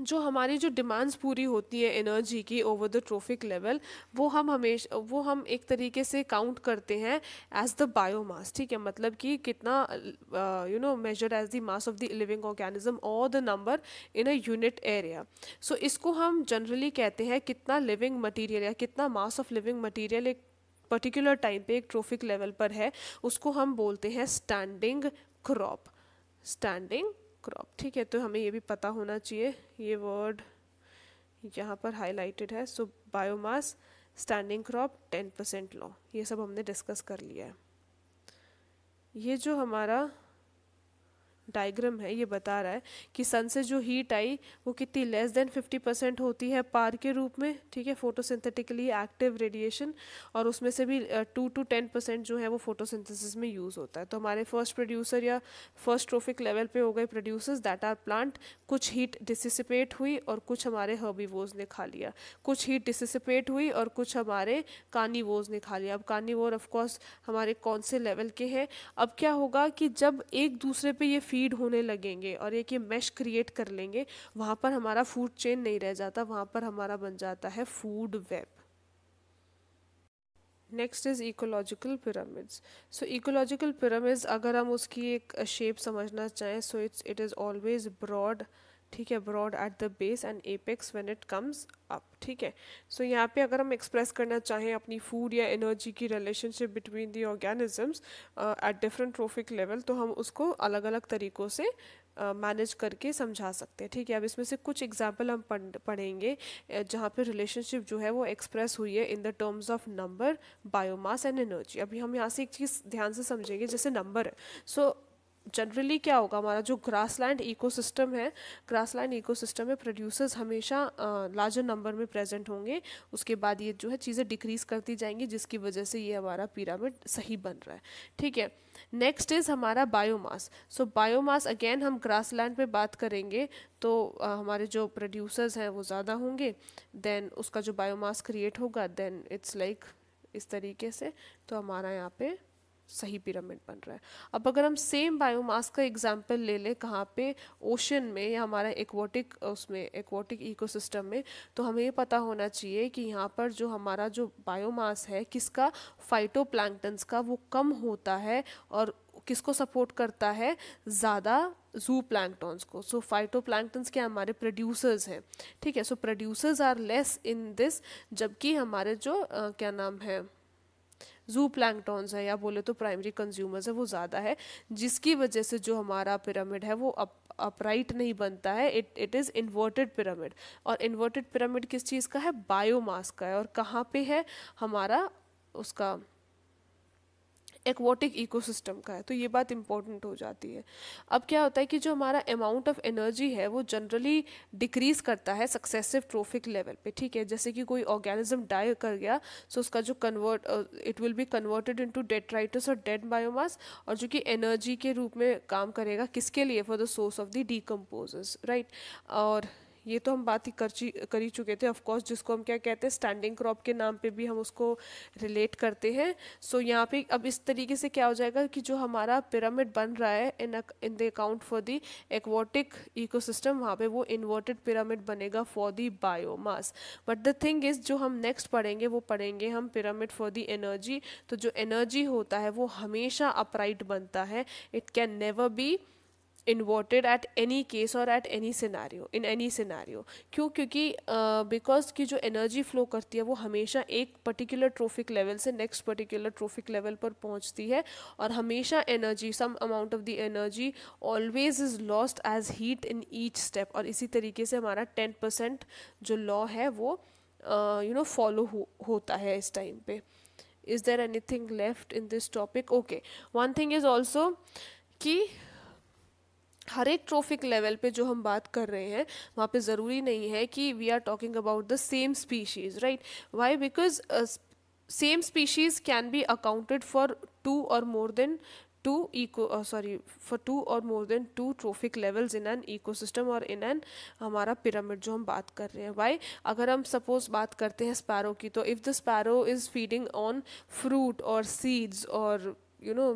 Speaker 1: जो हमारी जो demands पूरी होती है एनर्जी की ओवर द ट्रोफिक लेवल वो हम हमेशा वो हम एक तरीके से काउंट करते हैं एज द बायोमास ठीक है मतलब कि कितना you know measure as the mass of the living organism और the number in a unit area so इसको हम जनरली कहते हैं कितना लिविंग मटीरियल या कितना मास ऑफ लिविंग मटीरियल एक पर्टिकुलर टाइम पे एक ट्रॉफिक लेवल पर है उसको हम बोलते हैं स्टैंडिंग क्रॉप स्टैंडिंग क्रॉप ठीक है तो हमें ये भी पता होना चाहिए ये वर्ड यहाँ पर हाईलाइटेड है so biomass standing crop ten percent law ये सब हमने डिस्कस कर लिया है ये जो हमारा डायग्राम है ये बता रहा है कि सन से जो हीट आई वो कितनी लेस देन 50 परसेंट होती है पार के रूप में ठीक है फोटोसिंथेटिकली एक्टिव रेडिएशन और उसमें से भी टू टू टेन परसेंट जो है वो फोटोसिंथेसिस में यूज़ होता है तो हमारे फर्स्ट प्रोड्यूसर या फर्स्ट ट्रोफिक लेवल पे हो गए प्रोड्यूसर्स दैट आर प्लांट कुछ हीट डिसिसिपेट हुई और कुछ हमारे हर्बीवोज ने खा लिया कुछ हीट डिसिसिपेट हुई और कुछ हमारे कानीवोज ने खा लिया अब कानीवोर ऑफकोर्स हमारे कौन से लेवल के हैं अब क्या होगा कि जब एक दूसरे पर ये फीड होने लगेंगे और एक ये मैश क्रिएट कर लेंगे वहाँ पर हमारा फूड चेन नहीं रह जाता वहाँ पर हमारा बन जाता है food web next is ecological pyramids so ecological pyramids अगर हम उसकी एक शेप समझना चाहें so it's it is always broad ठीक है broad at the base and apex when it comes up ठीक है सो so, यहाँ पे अगर हम एक्सप्रेस करना चाहें अपनी फूड या एनर्जी की relationship between the organisms at different trophic level तो हम उसको अलग अलग तरीक़ों से मैनेज uh, करके समझा सकते हैं ठीक है अब इसमें से कुछ एग्जाम्पल हम पढ़ेंगे uh, जहाँ पे रिलेशनशिप जो है वो एक्सप्रेस हुई है in the terms of number biomass and energy अभी हम यहाँ से एक चीज़ ध्यान से समझेंगे जैसे नंबर सो so, जनरली क्या होगा हमारा जो ग्रासलैंड इकोसिस्टम है ग्रासलैंड इकोसिस्टम में प्रोड्यूसर्स हमेशा लार्जर नंबर में प्रेजेंट होंगे उसके बाद ये जो है चीज़ें डिक्रीज़ करती जाएंगी जिसकी वजह से ये हमारा पिरामिड सही बन रहा है ठीक है नेक्स्ट इज़ हमारा बायोमास सो बायोमास अगेन हम ग्रासलैंड पे बात करेंगे तो आ, हमारे जो प्रोड्यूसर्स हैं वो ज़्यादा होंगे देन उसका जो बायोमास क्रिएट होगा देन इट्स लाइक इस तरीके से तो हमारा यहाँ पे सही पिरामिड बन रहा है अब अगर हम सेम बायोमास का एग्जाम्पल ले लें कहाँ पे ओशन में या हमारा एक्वाटिक उसमें एक्वाटिक इकोसिस्टम में तो हमें ये पता होना चाहिए कि यहाँ पर जो हमारा जो बायोमास है किसका फाइटोप्लैंक्टन्स का वो कम होता है और किसको सपोर्ट करता है ज़्यादा जू प्लैंकटॉन्स को सो फाइटो प्लैंकटन्स के हमारे प्रोड्यूसर्स हैं ठीक है so producers are less in this जबकि हमारे जो uh, क्या नाम है जू प्लैंगटॉन्स है या बोले तो प्राइमरी कंज्यूमर्स है वो ज़्यादा है जिसकी वजह से जो हमारा पिरामिड है वो अप अपराइट नहीं बनता है it it is inverted pyramid और इन्वर्टेड पिरामिड किस चीज़ का है बायोमास का है और कहाँ पे है हमारा उसका एक्वाटिक इकोसिस्टम का है तो ये बात इंपॉर्टेंट हो जाती है अब क्या होता है कि जो हमारा अमाउंट ऑफ एनर्जी है वो जनरली डिक्रीज करता है सक्सेसिव ट्रोफिक लेवल पे ठीक है जैसे कि कोई ऑर्गेनिज्म डाई कर गया सो उसका जो convert it will be converted into detritus और डेड बायोमास और जो कि एनर्जी के रूप में काम करेगा किसके लिए for the source of the decomposers right और ये तो हम बात ही कर कर ही चुके थे ऑफकोर्स जिसको हम क्या कहते हैं स्टैंडिंग क्रॉप के नाम पे भी हम उसको रिलेट करते हैं सो so, यहाँ पे अब इस तरीके से क्या हो जाएगा कि जो हमारा पिरामिड बन रहा है in in the account for the aquatic system वहाँ पर वो इन्वर्टेड पिरामिड बनेगा for the biomass but the thing is जो हम नेक्स्ट पढ़ेंगे वो पढ़ेंगे हम पिरामिड फॉर दी एनर्जी तो जो एनर्जी होता है वो हमेशा अपराइट बनता है it can never be inverted at any case और at any scenario in any scenario क्यों क्योंकि बिकॉज uh, की जो एनर्जी फ्लो करती है वो हमेशा एक पर्टिकुलर ट्रॉफिक लेवल से नेक्स्ट पर्टिकुलर ट्रॉफिक लेवल पर पहुंचती है और हमेशा energy some amount of the energy always is lost as heat in each step और इसी तरीके से हमारा टेन परसेंट जो लॉ है वो यू नो फॉलो होता है इस टाइम पे is there anything left in this topic okay one thing is also कि हर एक ट्रॉफिक लेवल पे जो हम बात कर रहे हैं वहाँ पे ज़रूरी नहीं है कि we are talking about the same species right why because same species can be accounted for two और more than two eco sorry for two और more than two trophic levels in an ecosystem और in N हमारा pyramid जो हम बात कर रहे हैं वाई अगर हम सपोज बात करते हैं स्पैरो की तो if the sparrow is feeding on fruit और सीड्स और you know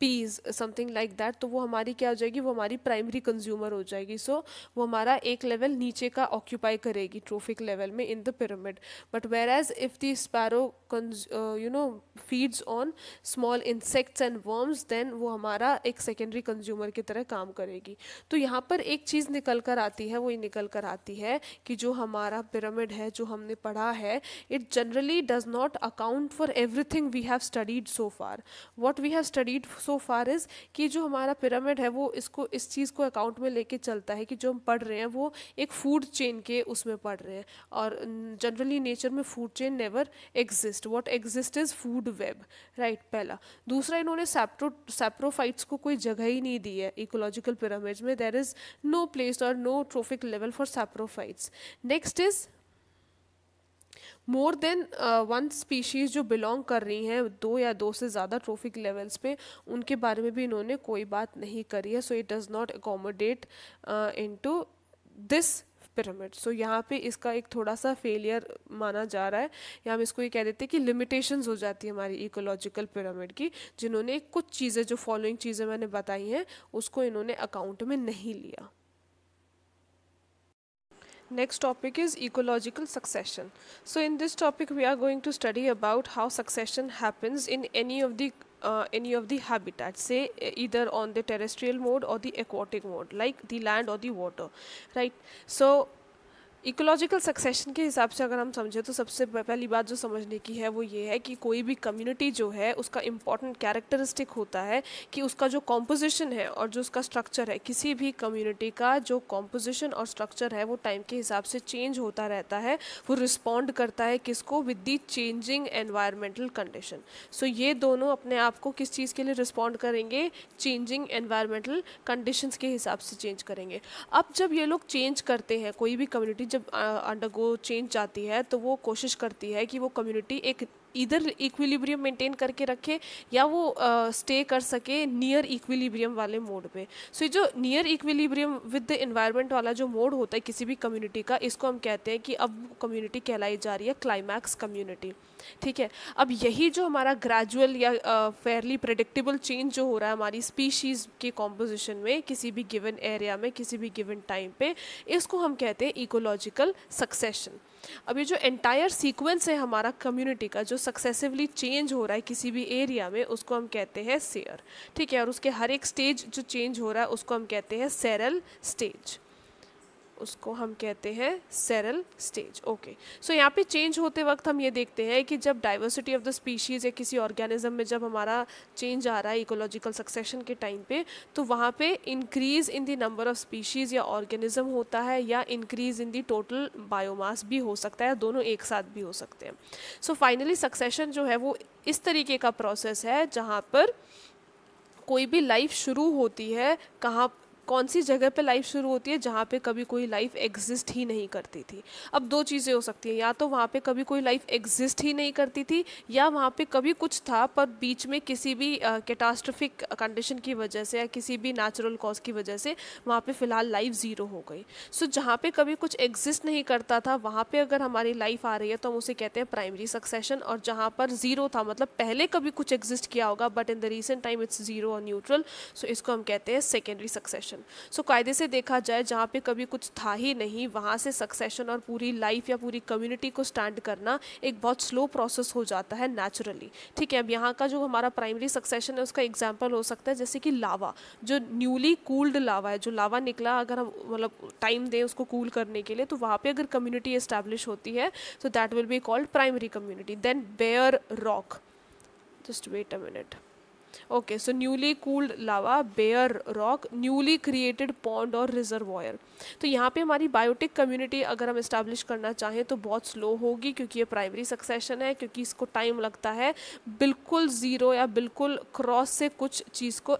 Speaker 1: peas something like that तो वो हमारी क्या हो जाएगी वो हमारी प्राइमरी कंज्यूमर हो जाएगी सो so, वो हमारा एक लेवल नीचे का ऑक्यूपाई करेगी ट्रोफिक लेवल में in the pyramid but whereas if the sparrow you know feeds on small insects and worms then वो हमारा एक सेकेंडरी कंज्यूमर की तरह काम करेगी तो यहाँ पर एक चीज़ निकल कर आती है वो ये निकल कर आती है कि जो हमारा पिरामिड है जो हमने पढ़ा है it generally does not account for everything we have studied so far what we have studied so far is कि जो हमारा पिरामिड है वो इसको इस चीज़ को अकाउंट में लेके चलता है कि जो हम पढ़ रहे हैं वो एक फूड चेन के उसमें पढ़ रहे हैं और जनरली नेचर में food chain never exist exist what exist is food web right पहला दूसरा इन्होंने सेप्रो सेप्रोफाइट्स को कोई जगह ही नहीं दी है इकोलॉजिकल पिरामिड्स में देर इज नो प्लेस और no trophic level for saprophytes next is more than one species जो बिलोंग कर रही हैं दो या दो से ज़्यादा ट्रॉफिक लेवल्स पे उनके बारे में भी इन्होंने कोई बात नहीं करी है so it does not accommodate into this pyramid so यहाँ पे इसका एक थोड़ा सा फेलियर माना जा रहा है या हम इसको ये कह देते हैं कि लिमिटेशंस हो जाती है हमारी इकोलॉजिकल पिरामिड की जिन्होंने कुछ चीज़ें जो फॉलोइंग चीज़ें मैंने बताई हैं उसको इन्होंने अकाउंट में नहीं लिया next topic is ecological succession so in this topic we are going to study about how succession happens in any of the uh, any of the habitats say either on the terrestrial mode or the aquatic mode like the land or the water right so ecological succession के हिसाब से अगर हम समझें तो सबसे पहली बात जो समझने की है वो ये है कि कोई भी कम्युनिटी जो है उसका इम्पॉर्टेंट कैरेक्टरिस्टिक होता है कि उसका जो कॉम्पोजिशन है और जो उसका स्ट्रक्चर है किसी भी कम्युनिटी का जो कॉम्पोजिशन और स्ट्रक्चर है वो टाइम के हिसाब से चेंज होता रहता है वो रिस्पॉन्ड करता है किसको with the changing environmental condition so ये दोनों अपने आप को किस चीज़ के लिए रिस्पॉन्ड करेंगे चेंजिंग एनवायरमेंटल कंडीशंस के हिसाब से चेंज करेंगे अब जब ये लोग चेंज करते हैं कोई भी कम्युनिटी जब अंडरगो चेंज जाती है तो वो कोशिश करती है कि वो कम्युनिटी एक इधर इक्विलिब्रियम मेंटेन करके रखे या वो स्टे uh, कर सके नियर इक्विलिब्रियम वाले मोड पे सो so, जो near equilibrium with the environment वाला जो मोड होता है किसी भी कम्युनिटी का इसको हम कहते हैं कि अब कम्युनिटी कहलाई जा रही है क्लाइमैक्स कम्युनिटी ठीक है अब यही जो हमारा ग्रेजुअल या फेयरली प्रडिक्टेबल चेंज जो हो रहा है हमारी स्पीशीज़ के कॉम्पोजिशन में किसी भी गिवन एरिया में किसी भी गिवन टाइम पे इसको हम कहते हैं इकोलॉजिकल सक्सेशन अब ये जो एंटायर सीक्वेंस है हमारा कम्युनिटी का जो सक्सेसिवली चेंज हो रहा है किसी भी एरिया में उसको हम कहते हैं सेयर ठीक है और उसके हर एक स्टेज जो चेंज हो रहा है उसको हम कहते हैं सेरल स्टेज उसको हम कहते हैं सेरल स्टेज ओके सो यहाँ पे चेंज होते वक्त हम ये देखते हैं कि जब डाइवर्सिटी ऑफ द स्पीशीज़ या किसी ऑर्गेनिज्म में जब हमारा चेंज आ रहा है इकोलॉजिकल सक्सेशन के टाइम पे तो वहाँ पे increase in the number of species या ऑर्गेनिज्म होता है या increase in the total biomass भी हो सकता है दोनों एक साथ भी हो सकते हैं सो फाइनली सक्सेशन जो है वो इस तरीके का प्रोसेस है जहाँ पर कोई भी लाइफ शुरू होती है कहाँ कौन सी जगह पे लाइफ शुरू होती है जहाँ पे कभी कोई लाइफ एग्जिस्ट ही नहीं करती थी अब दो चीज़ें हो सकती हैं या तो वहाँ पे कभी कोई लाइफ एग्जिस्ट ही नहीं करती थी या वहाँ पे कभी कुछ था पर बीच में किसी भी कैटास्ट्रफिक कंडीशन की वजह से या किसी भी नेचुरल कॉज की वजह से वहाँ पर फ़िलहाल लाइफ ज़ीरो हो गई सो so, जहाँ पर कभी कुछ एग्जिस्ट नहीं करता था वहाँ पर अगर हमारी लाइफ आ रही है तो हम उसे कहते हैं प्राइमरी सक्सेशन और जहाँ पर ज़ीरो था मतलब पहले कभी कुछ एग्जिस्ट किया होगा but in the recent time it's zero और न्यूट्रल सो इसको हम कहते हैं सेकेंडरी सक्सेशन सक्सेशन सो कायदे से देखा जाए जहाँ पे कभी कुछ था ही नहीं वहाँ से सक्सेशन और पूरी लाइफ या पूरी कम्युनिटी को स्टैंड करना एक बहुत स्लो प्रोसेस हो जाता है नेचुरली ठीक है अब यहाँ का जो हमारा प्राइमरी सक्सेशन है उसका एग्जाम्पल हो सकता है जैसे कि लावा जो न्यूली कूल्ड लावा है जो लावा निकला अगर हम मतलब टाइम दें उसको कूल करने के लिए तो वहाँ पर अगर कम्युनिटी इस्टेब्लिश होती है so that will be called primary community then bare rock just wait a minute so newly cooled lava bare rock newly created created और रिजर्व reservoir तो यहाँ पे हमारी बायोटिक कम्युनिटी अगर हम इस्टेब्लिश करना चाहें तो बहुत स्लो होगी क्योंकि ये प्राइमरी सक्सेशन है क्योंकि इसको टाइम लगता है बिल्कुल ज़ीरो या बिल्कुल क्रॉस से कुछ चीज़ को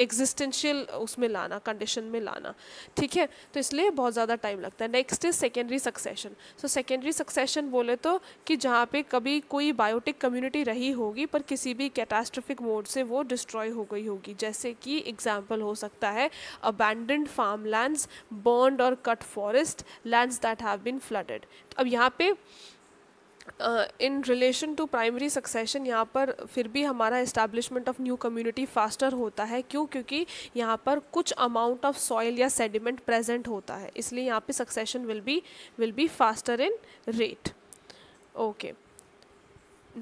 Speaker 1: एग्जिस्टेंशियल उसमें लाना कंडीशन में लाना ठीक है तो इसलिए बहुत ज़्यादा टाइम लगता है next is secondary succession so secondary succession बोले तो कि जहाँ पे कभी कोई बायोटिक कम्युनिटी रही होगी पर किसी भी कैटास्ट्रफिक मोड से वो डिस्ट्रॉय हो गई होगी जैसे कि एग्जाम्पल हो सकता है अबैंडेंड फार्म लैंड्स बर्नड और cut forest lands that have been flooded अब यहाँ पे in relation to primary succession यहाँ पर फिर भी हमारा establishment of new community faster होता है क्यों क्योंकि यहाँ पर कुछ अमाउंट ऑफ सॉइल या सेडिमेंट प्रेजेंट होता है इसलिए यहाँ पे succession will be will be faster in rate okay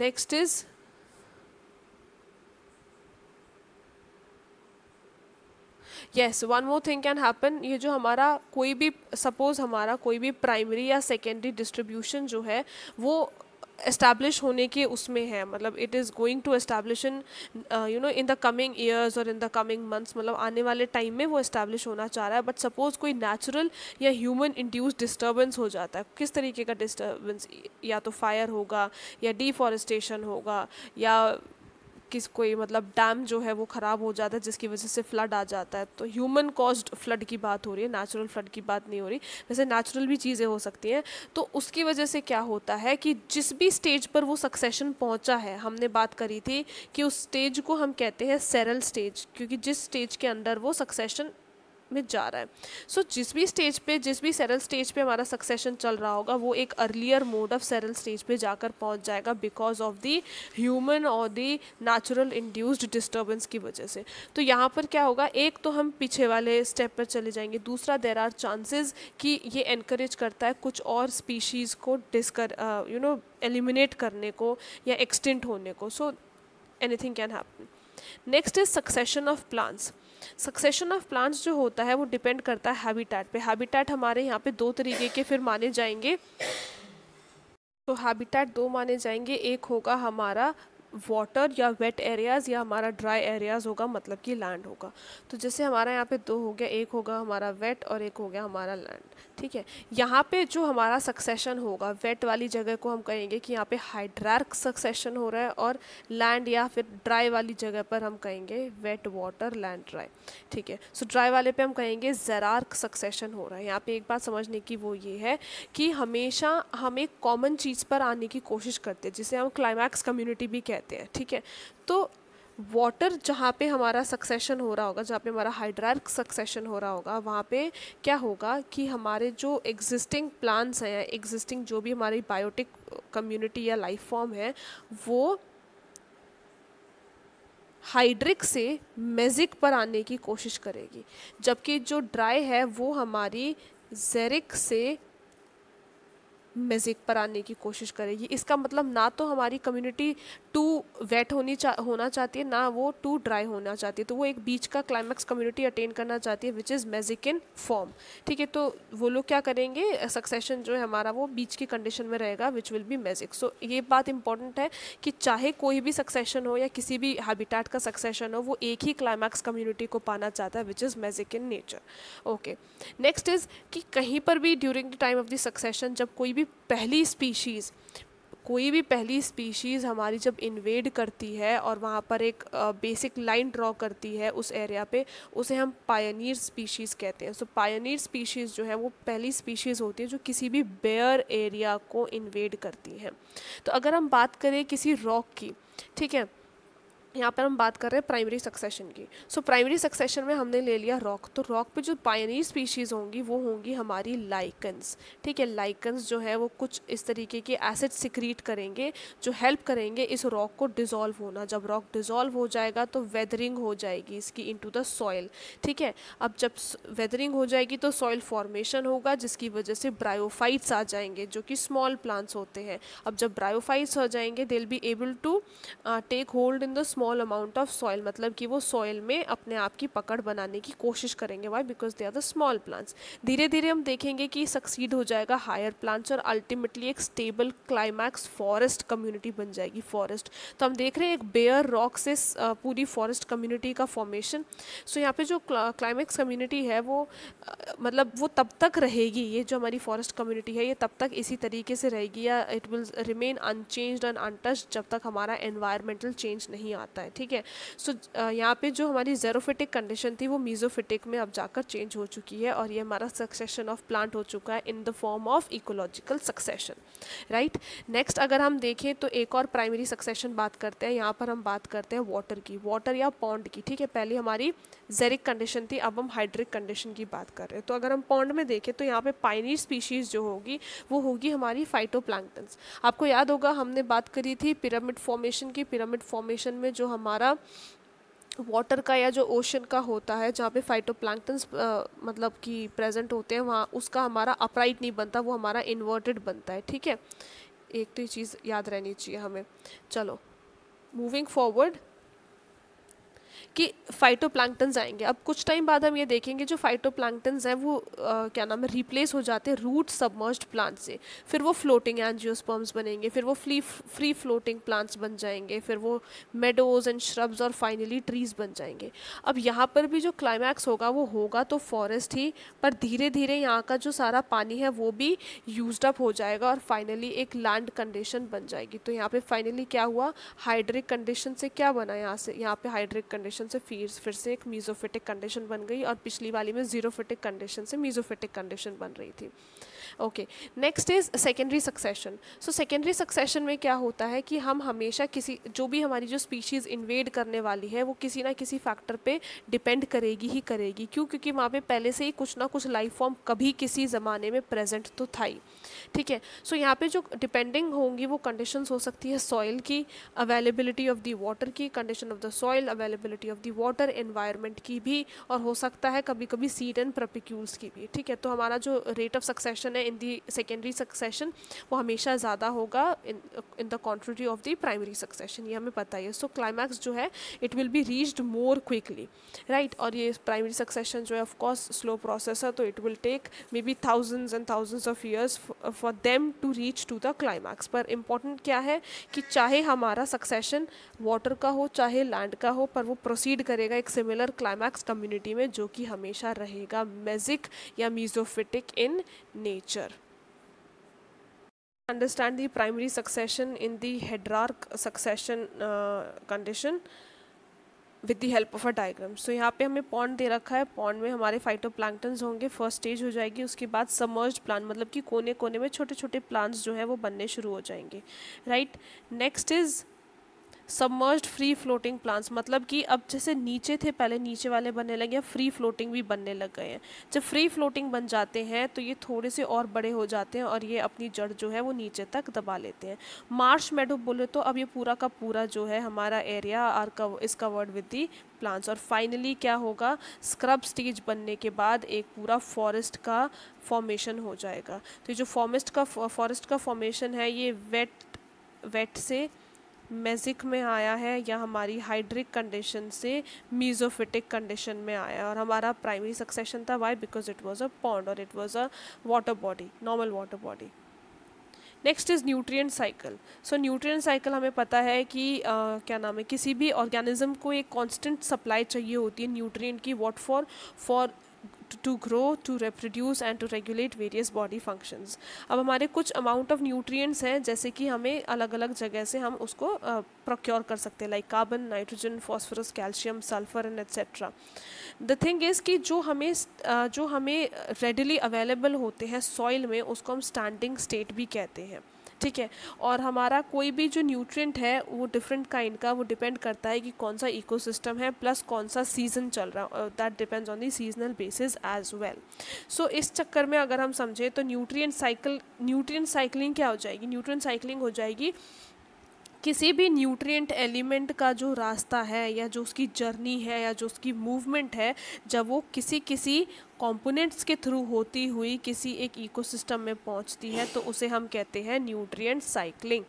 Speaker 1: next is yes one more thing can happen ये जो हमारा कोई भी सपोज़ हमारा कोई भी प्राइमरी या सेकेंडरी डिस्ट्रीब्यूशन जो है वो इस्टेब्लिश होने के उसमें है मतलब it is going to establish in you know in the coming years और इन द कमिंग मंथ्स मतलब आने वाले टाइम में वो इस्टेब्लिश होना चाह रहा है बट सपोज़ कोई नेचुरल या ह्यूमन इंड्यूस डिस्टर्बेंस हो जाता है किस तरीके का डिस्टर्बेंस या तो फायर होगा या डिफॉरेस्टेशन होगा या किस कोई मतलब डैम जो है वो ख़राब हो जाता है जिसकी वजह से फ्लड आ जाता है तो ह्यूमन कॉज्ड फ्लड की बात हो रही है नेचुरल फ्लड की बात नहीं हो रही वैसे नेचुरल भी चीज़ें हो सकती हैं तो उसकी वजह से क्या होता है कि जिस भी स्टेज पर वो सक्सेशन पहुंचा है हमने बात करी थी कि उस स्टेज को हम कहते हैं सेरल स्टेज क्योंकि जिस स्टेज के अंदर वो सक्सेशन में जा रहा है सो so, जिस भी स्टेज पे जिस भी सेरल स्टेज पे हमारा सक्सेशन चल रहा होगा वो एक earlier mode of seral stage पे जाकर पहुंच जाएगा बिकॉज ऑफ दी ह्यूमन और दी नेचुरल इंड्यूस्ड डिस्टर्बेंस की वजह से तो यहाँ पर क्या होगा एक तो हम पीछे वाले स्टेप पर चले जाएंगे दूसरा देर आर चांसेस कि ये एनकरेज करता है कुछ और स्पीशीज़ को डिस्कर यू नो एलिमिनेट करने को या एक्सटेंट होने को so anything can happen next is succession of plants succession of plants जो होता है वो डिपेंड करता है हैबिटेट पे हैबिटेट हमारे यहाँ पे दो तरीके के फिर माने जाएंगे तो हैबिटेट दो माने जाएंगे एक होगा हमारा वाटर या वेट एरियाज़ या हमारा ड्राई एरियाज़ होगा मतलब कि लैंड होगा तो जैसे हमारा यहाँ पे दो हो गया एक होगा हमारा वेट और एक हो गया हमारा लैंड ठीक है यहाँ पे जो हमारा सक्सेशन होगा वेट वाली जगह को हम कहेंगे कि यहाँ पे हाइड्रार्क सक्सेशन हो रहा है और लैंड या फिर ड्राई वाली जगह पर हम कहेंगे वेट वाटर लैंड ड्राई ठीक है सो ड्राई वाले पे हम कहेंगे ज़रार्क सक्सेशन हो रहा है यहाँ पे एक बात समझने की वो ये है कि हमेशा हम एक कॉमन चीज़ पर आने की कोशिश करते हैं जिसे हम क्लाइमैक्स कम्युनिटी भी कहते हैं ठीक है तो वाटर जहाँ पे हमारा सक्सेशन हो रहा होगा जहाँ पे हमारा हाइड्रार्क सक्सेशन हो रहा होगा वहाँ पे क्या होगा कि हमारे जो एग्जिस्टिंग प्लांट्स हैं या एग्जिस्टिंग जो भी हमारी बायोटिक कम्युनिटी या लाइफ फॉर्म है वो हाइड्रिक से मेजिक पर आने की कोशिश करेगी जबकि जो ड्राई है वो हमारी जेरिक से मैजिक पर आने की कोशिश करेगी इसका मतलब ना तो हमारी कम्युनिटी टू वेट होनी चा होना चाहती है ना वो टू ड्राई होना चाहती है तो वो एक बीच का क्लाइमैक्स कम्युनिटी अटेन करना चाहती है which is mesic in form ठीक है तो वो लोग क्या करेंगे सक्सेशन जो है हमारा वो बीच की कंडीशन में रहेगा which will be mesic so ये बात इंपॉर्टेंट है कि चाहे कोई भी सक्सेशन हो या किसी भी हैबिटाट का सक्सेशन हो वो एक ही क्लाइमैक्स कम्युनिटी को पाना चाहता है which is mesic in nature okay next is कि कहीं पर भी during the time of the succession जब कोई भी भी पहली स्पीशीज़ कोई भी पहली स्पीशीज़ हमारी जब इन्वेड करती है और वहाँ पर एक बेसिक लाइन ड्रॉ करती है उस एरिया पे उसे हम पायनियर स्पीशीज़ कहते हैं सो पायनियर स्पीशीज़ जो है वो पहली स्पीशीज़ होती है जो किसी भी बेयर एरिया को इन्वेड करती हैं तो अगर हम बात करें किसी रॉक की ठीक है यहाँ पर हम बात कर रहे हैं प्राइमरी सक्सेशन की सो प्राइमरी सक्सेशन में हमने ले लिया रॉक तो रॉक पे जो पायनियर स्पीशीज़ होंगी वो होंगी हमारी लाइकन्स ठीक है लाइकन्स जो है वो कुछ इस तरीके के एसिड सिक्रीट करेंगे जो हेल्प करेंगे इस रॉक को डिज़ोल्व होना जब रॉक डिज़ोल्व हो जाएगा तो वेदरिंग हो जाएगी इसकी इन द सॉयल ठीक है अब जब वेदरिंग हो जाएगी तो सॉयल फॉर्मेशन होगा जिसकी वजह से ब्रायोफाइट्स आ जाएंगे जो कि स्मॉल प्लांट्स होते हैं अब जब ब्रायोफाइट्स आ जाएंगे they will be able to take hold in the small small amount of soil मतलब कि वो सॉयल में अपने आप की पकड़ बनाने की कोशिश करेंगे why because they are the small plants धीरे धीरे हम देखेंगे कि सक्सीड हो जाएगा हायर प्लांट्स और अल्टीमेटली एक स्टेबल क्लाइमैक्स फॉरेस्ट कम्युनिटी बन जाएगी फॉरेस्ट तो हम देख रहे हैं एक बेयर रॉक से पूरी फॉरेस्ट कम्युनिटी का फॉर्मेशन सो यहाँ पे जो क्लाइमैक्स कम्युनिटी है वो मतलब वो तब तक रहेगी ये जो हमारी फॉरेस्ट कम्युनिटी है ये तब तक इसी तरीके से रहेगी या it will remain unchanged and untouched जब तक हमारा एनवायरमेंटल चेंज नहीं आता जाता है ठीक है सो यहाँ पे जो हमारी जेरोफिटिक कंडीशन थी वो मीजोफिटिक में अब जाकर चेंज हो चुकी है और ये हमारा सक्सेशन ऑफ प्लांट हो चुका है in the form of ecological succession right next अगर हम देखें तो एक और प्राइमरी सक्सेशन बात करते हैं यहाँ पर हम बात करते हैं वाटर की वाटर या पॉन्ड की ठीक है पहले हमारी जेरिक कंडीशन थी अब हम हाइड्रिक कंडीशन की बात कर रहे हैं तो अगर हम पॉन्ड में देखें तो यहाँ पे पाइनी स्पीशीज़ जो होगी वो होगी हमारी फाइटो आपको याद होगा हमने बात करी थी पिरामिड फॉर्मेशन की पिरामिड फॉर्मेशन में जो जो हमारा वाटर का या जो ओशन का होता है जहाँ पे फाइटोप्लैंक्टन्स मतलब कि प्रेजेंट होते हैं वहाँ उसका हमारा अपराइट नहीं बनता वो हमारा इन्वर्टेड बनता है ठीक है एक तो ये चीज़ याद रहनी चाहिए हमें चलो मूविंग फॉरवर्ड कि फाइटो आएंगे अब कुछ टाइम बाद हम ये देखेंगे जो फाइटो हैं वो आ, क्या नाम है रिप्लेस हो जाते हैं रूट सबमर्ज प्लांट से फिर वो फ्लोटिंग एनजियोस्पर्म्स बनेंगे फिर वो फ्री फ्री फ्लोटिंग प्लांट्स बन जाएंगे फिर वो मेडोज एंड श्रब्स और फाइनली ट्रीज बन जाएंगे अब यहाँ पर भी जो क्लाइमैक्स होगा वो होगा तो फॉरेस्ट ही पर धीरे धीरे यहाँ का जो सारा पानी है वो भी यूज अप हो जाएगा और फाइनली एक लैंड कंडीशन बन जाएगी तो यहाँ पे फाइनली क्या हुआ हाइड्रिक कंडीशन से क्या बना यहाँ से यहाँ पर हाइड्रिक कंडीशन कंडीशन से फिर फिर से एक मीजोफिटिक कंडीशन बन गई और पिछली वाली में जीरोफिटिक कंडीशन से मीजोफिटिक कंडीशन बन रही थी okay next is secondary succession so secondary succession में क्या होता है कि हम हमेशा किसी जो भी हमारी जो स्पीशीज़ इन्वेड करने वाली है वो किसी ना किसी फैक्टर पे डिपेंड करेगी ही करेगी क्यों क्योंकि वहाँ पे पहले से ही कुछ ना कुछ लाइफ फॉर्म कभी किसी ज़माने में प्रेजेंट तो था ही ठीक है सो यहाँ पे जो डिपेंडिंग होंगी वो कंडीशंस हो सकती है सॉइल की अवेलेबिलिटी ऑफ दी वाटर की condition of the soil availability of the water environment की भी और हो सकता है कभी कभी सीड एंड प्रपिक्यूल्स की भी ठीक है तो हमारा जो रेट ऑफ सक्सेशन है इन दी सेकेंडरी सक्सेशन वो हमेशा ज़्यादा होगा in the contrary of the primary succession ये हमें पता ही है सो क्लाइमैक्स जो है it will be reached more quickly right और ये प्राइमरी सक्सेशन जो है ऑफकोर्स स्लो प्रोसेस है तो it will take maybe thousands and thousands of years for them to reach to the climax पर important क्या है कि चाहे हमारा सक्सेशन वाटर का हो चाहे लैंड का हो पर वो प्रोसीड करेगा एक सिमिलर क्लाइमैक्स कम्युनिटी में जो कि हमेशा रहेगा मेजिक या mesophytic in nature understand the primary succession in the hedrarch succession uh, condition with the help of a diagram so यहाँ पे हमें पॉन्ड दे रखा है पॉन्ड में हमारे फाइटोप्लैंक्टन्स होंगे फर्स्ट स्टेज हो जाएगी उसके बाद समर्ज प्लांट मतलब कि कोने कोने में छोटे छोटे प्लांट्स जो है वो बनने शुरू हो जाएंगे right next is submerged free floating plants मतलब कि अब जैसे नीचे थे पहले नीचे वाले बनने लगे हैं फ्री फ्लोटिंग भी बनने लग गए हैं जब फ्री फ्लोटिंग बन जाते हैं तो ये थोड़े से और बड़े हो जाते हैं और ये अपनी जड़ जो है वो नीचे तक दबा लेते हैं मार्श मेडो बोले तो अब ये पूरा का पूरा जो है हमारा area are cov, is covered with the plants और फाइनली क्या होगा स्क्रब स्टेज बनने के बाद एक पूरा फॉरेस्ट का फॉर्मेशन हो जाएगा तो ये जो फॉरेस्ट का फॉरेस्ट का फॉर्मेशन है ये वेट वेट से मेजिक में आया है या हमारी हाइड्रिक कंडीशन से मीजोफिटिक कंडीशन में आया और हमारा प्राइमरी सक्सेशन था why because it was a pond और it was a water body normal water body next is nutrient cycle so nutrient cycle हमें पता है कि uh, क्या नाम है किसी भी ऑर्गेनिज्म को एक कांस्टेंट सप्लाई चाहिए होती है न्यूट्रिएंट की what for for to grow to reproduce and to regulate various body functions अब हमारे कुछ अमाउंट ऑफ न्यूट्रिएंट्स हैं जैसे कि हमें अलग अलग जगह से हम उसको प्रोक्योर कर सकते हैं like carbon nitrogen phosphorus calcium sulphur and etcetera the thing is कि जो हमें जो हमें रेडिली अवेलेबल होते हैं सॉइल में उसको हम स्टैंडिंग स्टेट भी कहते हैं ठीक है और हमारा कोई भी जो न्यूट्रिएंट है वो डिफरेंट काइंड का वो डिपेंड करता है कि कौन सा इकोसिस्टम है प्लस कौन सा सीज़न चल रहा है that depends on the seasonal basis as well so इस चक्कर में अगर हम समझें तो न्यूट्रिएंट साइकिल न्यूट्रिएंट साइकिलिंग क्या हो जाएगी न्यूट्रिएंट साइकिलिंग हो जाएगी किसी भी न्यूट्रिएंट एलिमेंट का जो रास्ता है या जो उसकी जर्नी है या जो उसकी मूवमेंट है जब वो किसी किसी कंपोनेंट्स के थ्रू होती हुई किसी एक इकोसिस्टम में पहुंचती है तो उसे हम कहते हैं न्यूट्रिएंट साइकिलिंग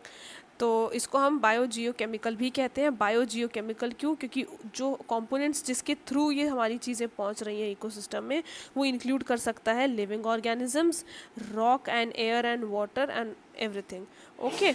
Speaker 1: तो इसको हम बायो जियो केमिकल भी कहते हैं बायो जियो केमिकल क्यों क्योंकि जो कंपोनेंट्स जिसके थ्रू ये हमारी चीज़ें पहुंच रही हैं इकोसिस्टम में वो इंक्लूड कर सकता है living organisms rock and air and water and everything okay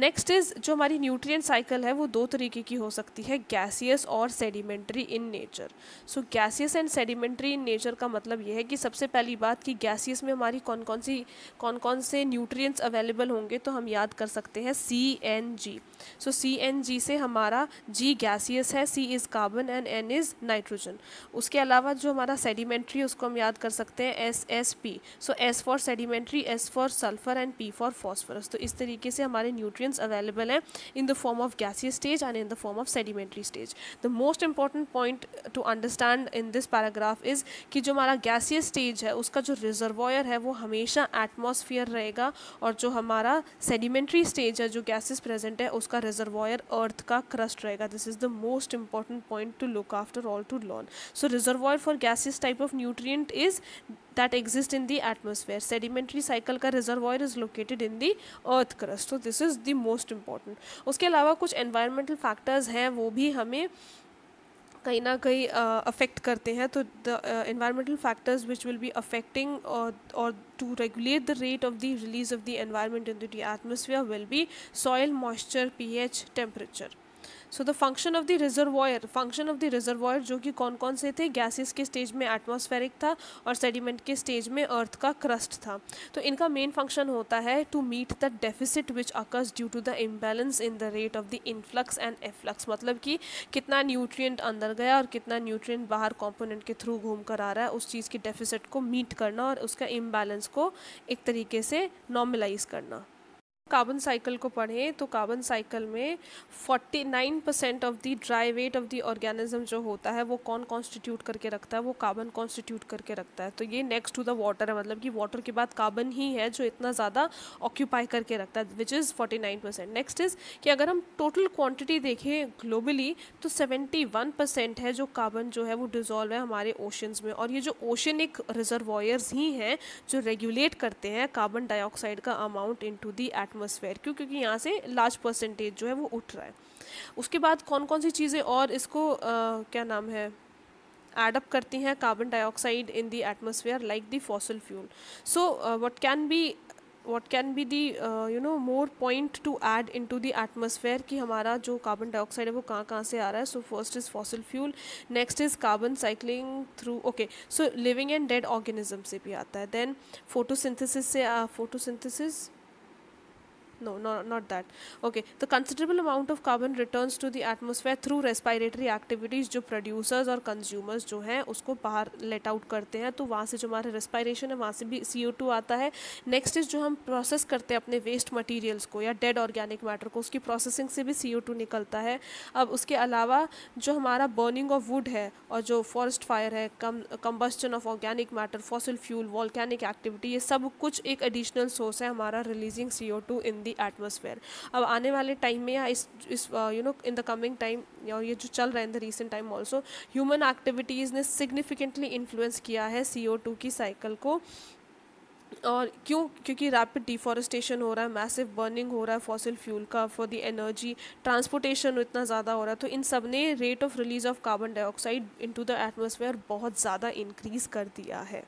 Speaker 1: next is जो हमारी न्यूट्रिएंट साइकिल है वो दो तरीके की हो सकती है गैसियस और sedimentary in nature so gaseous and sedimentary in nature का मतलब ये है कि सबसे पहली बात कि गैसियस में हमारी कौन कौन सी कौन कौन से न्यूट्रिएंट्स अवेलेबल होंगे तो हम याद कर सकते हैं सी एन जी सो सी एन जी से हमारा जी गैसियस है C is carbon and N is nitrogen उसके अलावा जो हमारा सेडिमेंट्री उसको हम याद कर सकते हैं S S P so S for sedimentary S for sulphur and P for phosphorus तो इस तरीके से हमारे न्यूट्रिय available in the form of gaseous stage and in the form of sedimentary stage. The most important point to understand in this paragraph is that the gaseous stage है उसका जो reservoir है वो हमेशा atmosphere रहेगा और sedimentary stage है जो gases present है उसका reservoir earth का crust रहेगा this is the most important point to look after all to learn. So reservoir for gaseous type of nutrient is that exist in the atmosphere. Sedimentary cycle का reservoir is located in the earth crust. So this is the the most important उसके अलावा कुछ environmental factors हैं वो भी हमें कहीं ना कहीं अफेक्ट करते हैं तो the environmental factors which will be affecting और to regulate the rate of the release of the environment in the atmosphere will be soil moisture pH temperature so the function of the reservoir function of the reservoir जो कि कौन कौन से थे gases के stage में atmospheric था और सेडिमेंट के स्टेज में अर्थ का क्रस्ट था तो इनका मेन फंक्शन होता है to meet the deficit which occurs due to the imbalance in the rate of the influx and efflux मतलब कि कितना न्यूट्रियट अंदर गया और कितना न्यूट्रिय बाहर कॉम्पोनेंट के थ्रू घूम कर आ रहा है उस चीज़ की डेफिसिट को मीट करना और उसका इम्बैलेंस को एक तरीके से नॉर्मलाइज करना कार्बन साइकिल को पढ़ें तो कार्बन साइकिल में 49 percent of the dry weight of the organism जो होता है वो कौन कॉन्स्टिट्यूट करके रखता है वो कार्बन कॉन्स्टिट्यूट करके रखता है तो ये नेक्स्ट टू द वाटर है मतलब कि वाटर के बाद कार्बन ही है जो इतना ज़्यादा ऑक्यूपाई करके रखता है which is forty percent next is कि अगर हम टोटल क्वान्टिटी देखें ग्लोबली तो सेवेंटी परसेंट है जो कार्बन जो है वो डिजोल्व है हमारे ओशंस में और ये जो ओशनिक एक रिजर्वॉयर्स ही हैं जो रेगुलेट करते हैं कार्बन डाइऑक्साइड का amount into the atmosphere atmosphere क्यों क्योंकि यहाँ से लार्ज परसेंटेज जो है वो उठ रहा है उसके बाद कौन कौन सी चीज़ें और इसको आ, क्या नाम है एडअप करती हैं carbon dioxide in the atmosphere like the fossil fuel so what can be what can be the you know more point to add into the atmosphere कि हमारा जो कार्बन डाइऑक्साइड है वो कहाँ कहाँ से आ रहा है so first is fossil fuel next is carbon cycling through okay so living and dead organism से भी आता है देन फोटोसिंथिस से photosynthesis no, no, not that. Okay, the considerable amount of carbon returns to the atmosphere through respiratory activities जो producers और consumers जो हैं उसको बाहर let out करते हैं तो वहाँ से जो हमारे respiration है वहाँ से भी CO2 आता है नेक्स्ट इज जो हम प्रोसेस करते हैं अपने waste materials को या डेड ऑर्गेनिक मैटर को उसकी प्रोसेसिंग से भी CO2 निकलता है अब उसके अलावा जो हमारा बर्निंग ऑफ वुड है और जो फॉरेस्ट फायर है कम combustion of organic matter fossil fuel volcanic activity ये सब कुछ एक एडिशनल सोर्स है हमारा releasing C O two in the the atmosphere अब आने वाले टाइम में या इस you know in the coming time और ये जो चल रहा है in the recent time also human activities ने सिग्निफिकेंटली इन्फ्लुएंस किया है सी की साइकिल को और क्यों क्योंकि रैपिड डिफॉरेस्टेशन हो रहा है मैसिव बर्निंग हो रहा है फॉसिल फ्यूल का फॉर दी एनर्जी ट्रांसपोर्टेशन इतना ज़्यादा हो रहा है तो इन सब ने rate of release of carbon dioxide into the atmosphere बहुत ज़्यादा इंक्रीज़ कर दिया है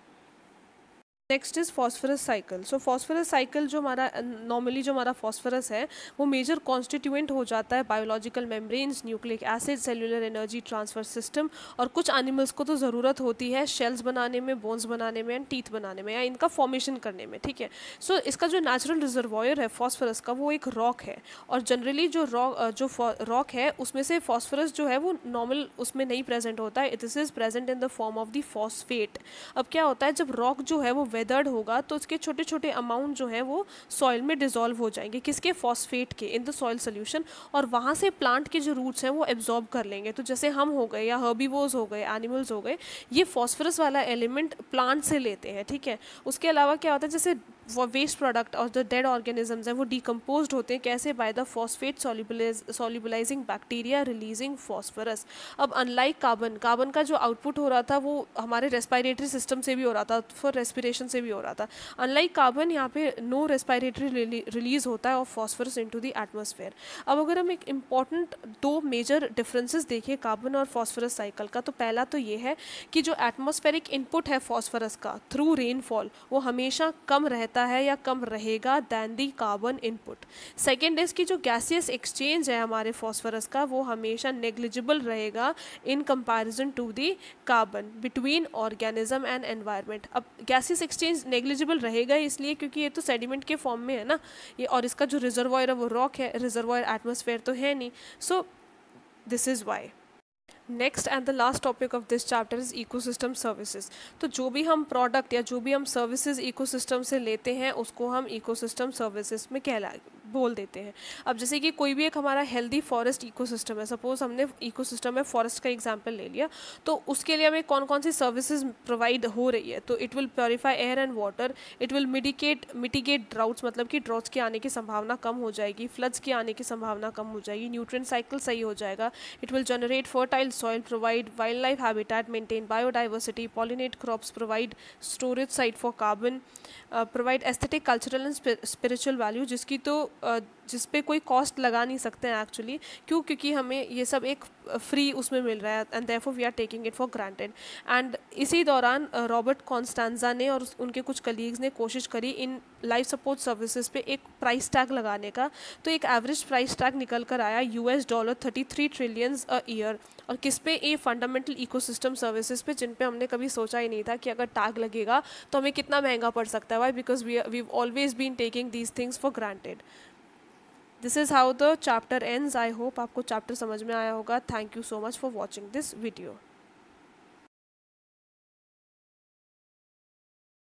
Speaker 1: next is phosphorus cycle so phosphorus cycle जो हमारा नॉर्मली जो हमारा फॉस्फरस है वो मेजर कॉन्स्टिट्यूएंट हो जाता है biological membranes nucleic acid cellular energy transfer system और कुछ एनिमल्स को तो ज़रूरत होती है शेल्स बनाने में बोन्स बनाने में एंड टीथ बनाने में या इनका फॉर्मेशन करने में ठीक है सो so, इसका जो नेचुरल रिजर्वॉयर है फॉस्फरस का वो एक रॉक है और जनरली जो रॉक जो रॉक है उसमें से फॉस्फरस जो है वो नॉर्मल उसमें नहीं प्रेजेंट होता है it is present in the form of the phosphate अब क्या होता है जब रॉक जो है वो वेदर्ड होगा तो उसके छोटे छोटे अमाउंट जो हैं वो सॉइल में डिजोल्व हो जाएंगे किसके फॉस्फेट के इन द सॉइल सोल्यूशन और वहाँ से प्लांट के जो रूट्स हैं वो एब्जॉर्ब कर लेंगे तो जैसे हम हो गए या हर्बीवोज हो गए एनिमल्स हो गए ये फॉस्फरस वाला एलिमेंट प्लांट से लेते हैं ठीक है उसके अलावा क्या होता है जैसे वेस्ट प्रोडक्ट और जो डेड ऑर्गेनिजम्स हैं वो डिकम्पोज होते हैं कैसे by the phosphate solubilizing bacteria releasing phosphorus अब अनलाइक कार्बन कार्बन का जो आउटपुट हो रहा था वो हमारे रेस्पायरेटरी सिस्टम से भी हो रहा था फॉर रेस्पिरेशन से भी हो रहा था अनलाइक कार्बन यहाँ पे नो रेस्पायरेटरी रिलीज होता है और फॉस्फरस इन द एटमॉस्फेयर अब अगर हम एक इंपॉर्टेंट दो मेजर डिफरेंसेज देखें कार्बन और फॉस्फरस साइकिल का तो पहला तो ये है कि जो एटमोस्फेरिक इनपुट है फॉस्फरस का थ्रू रेनफॉल वो हमेशा कम रहता होता है या कम रहेगा than the carbon input second is की जो गैसियस एक्सचेंज है हमारे फॉस्फोरस का वो हमेशा नेग्लिजिबल रहेगा in comparison to the carbon between organism and environment अब गैसियस एक्सचेंज नेग्लिजिबल रहेगा इसलिए क्योंकि ये तो सेडिमेंट के फॉर्म में है ना ये और इसका जो रिजर्वायर है वो रॉक है रिजर्वायर एटमोसफेयर तो है नहीं so this is why next and the last topic of this chapter is ecosystem services तो जो भी हम प्रोडक्ट या जो भी हम सर्विसेज इकोसिस्टम से लेते हैं उसको हम इकोसिस्टम सर्विसेज में कहला बोल देते हैं अब जैसे कि कोई भी एक हमारा हेल्दी फॉरेस्ट इकोसिस्टम है सपोज़ हमने इकोसिस्टम में फॉरेस्ट का एग्जाम्पल ले लिया तो उसके लिए हमें कौन कौन सी सर्विसेज प्रोवाइड हो रही है तो it will purify air and water it will mitigate mitigate droughts मतलब कि ड्राउट्स के आने की संभावना कम हो जाएगी फ्लड्स के आने की संभावना कम हो जाएगी न्यूट्रिएंट साइकिल सही हो जाएगा it will generate fertile soil provide wildlife habitat maintain biodiversity pollinate crops provide storage site for carbon provide aesthetic cultural and spiritual value जिसकी तो जिस पे कोई कॉस्ट लगा नहीं सकते हैं एक्चुअली क्यों क्योंकि हमें ये सब एक फ्री उसमें मिल रहा है and therefore we are taking it for granted and इसी दौरान रॉबर्ट कॉन्स्टांजा ने और उनके कुछ कलीग्स ने कोशिश करी इन लाइफ सपोर्ट सर्विसेज पे एक प्राइस टैग लगाने का तो एक एवरेज प्राइस टैग निकल कर आया as dollar thirty three trillions a year और किस पे ये फंडामेंटल इको सर्विसेज पे जिन पे हमने कभी सोचा ही नहीं था कि अगर टैग लगेगा तो हमें कितना महंगा पड़ सकता है why because we we always been taking these things for granted this is how the chapter ends I hope आपको चैप्टर समझ में आया होगा thank you so much for watching this video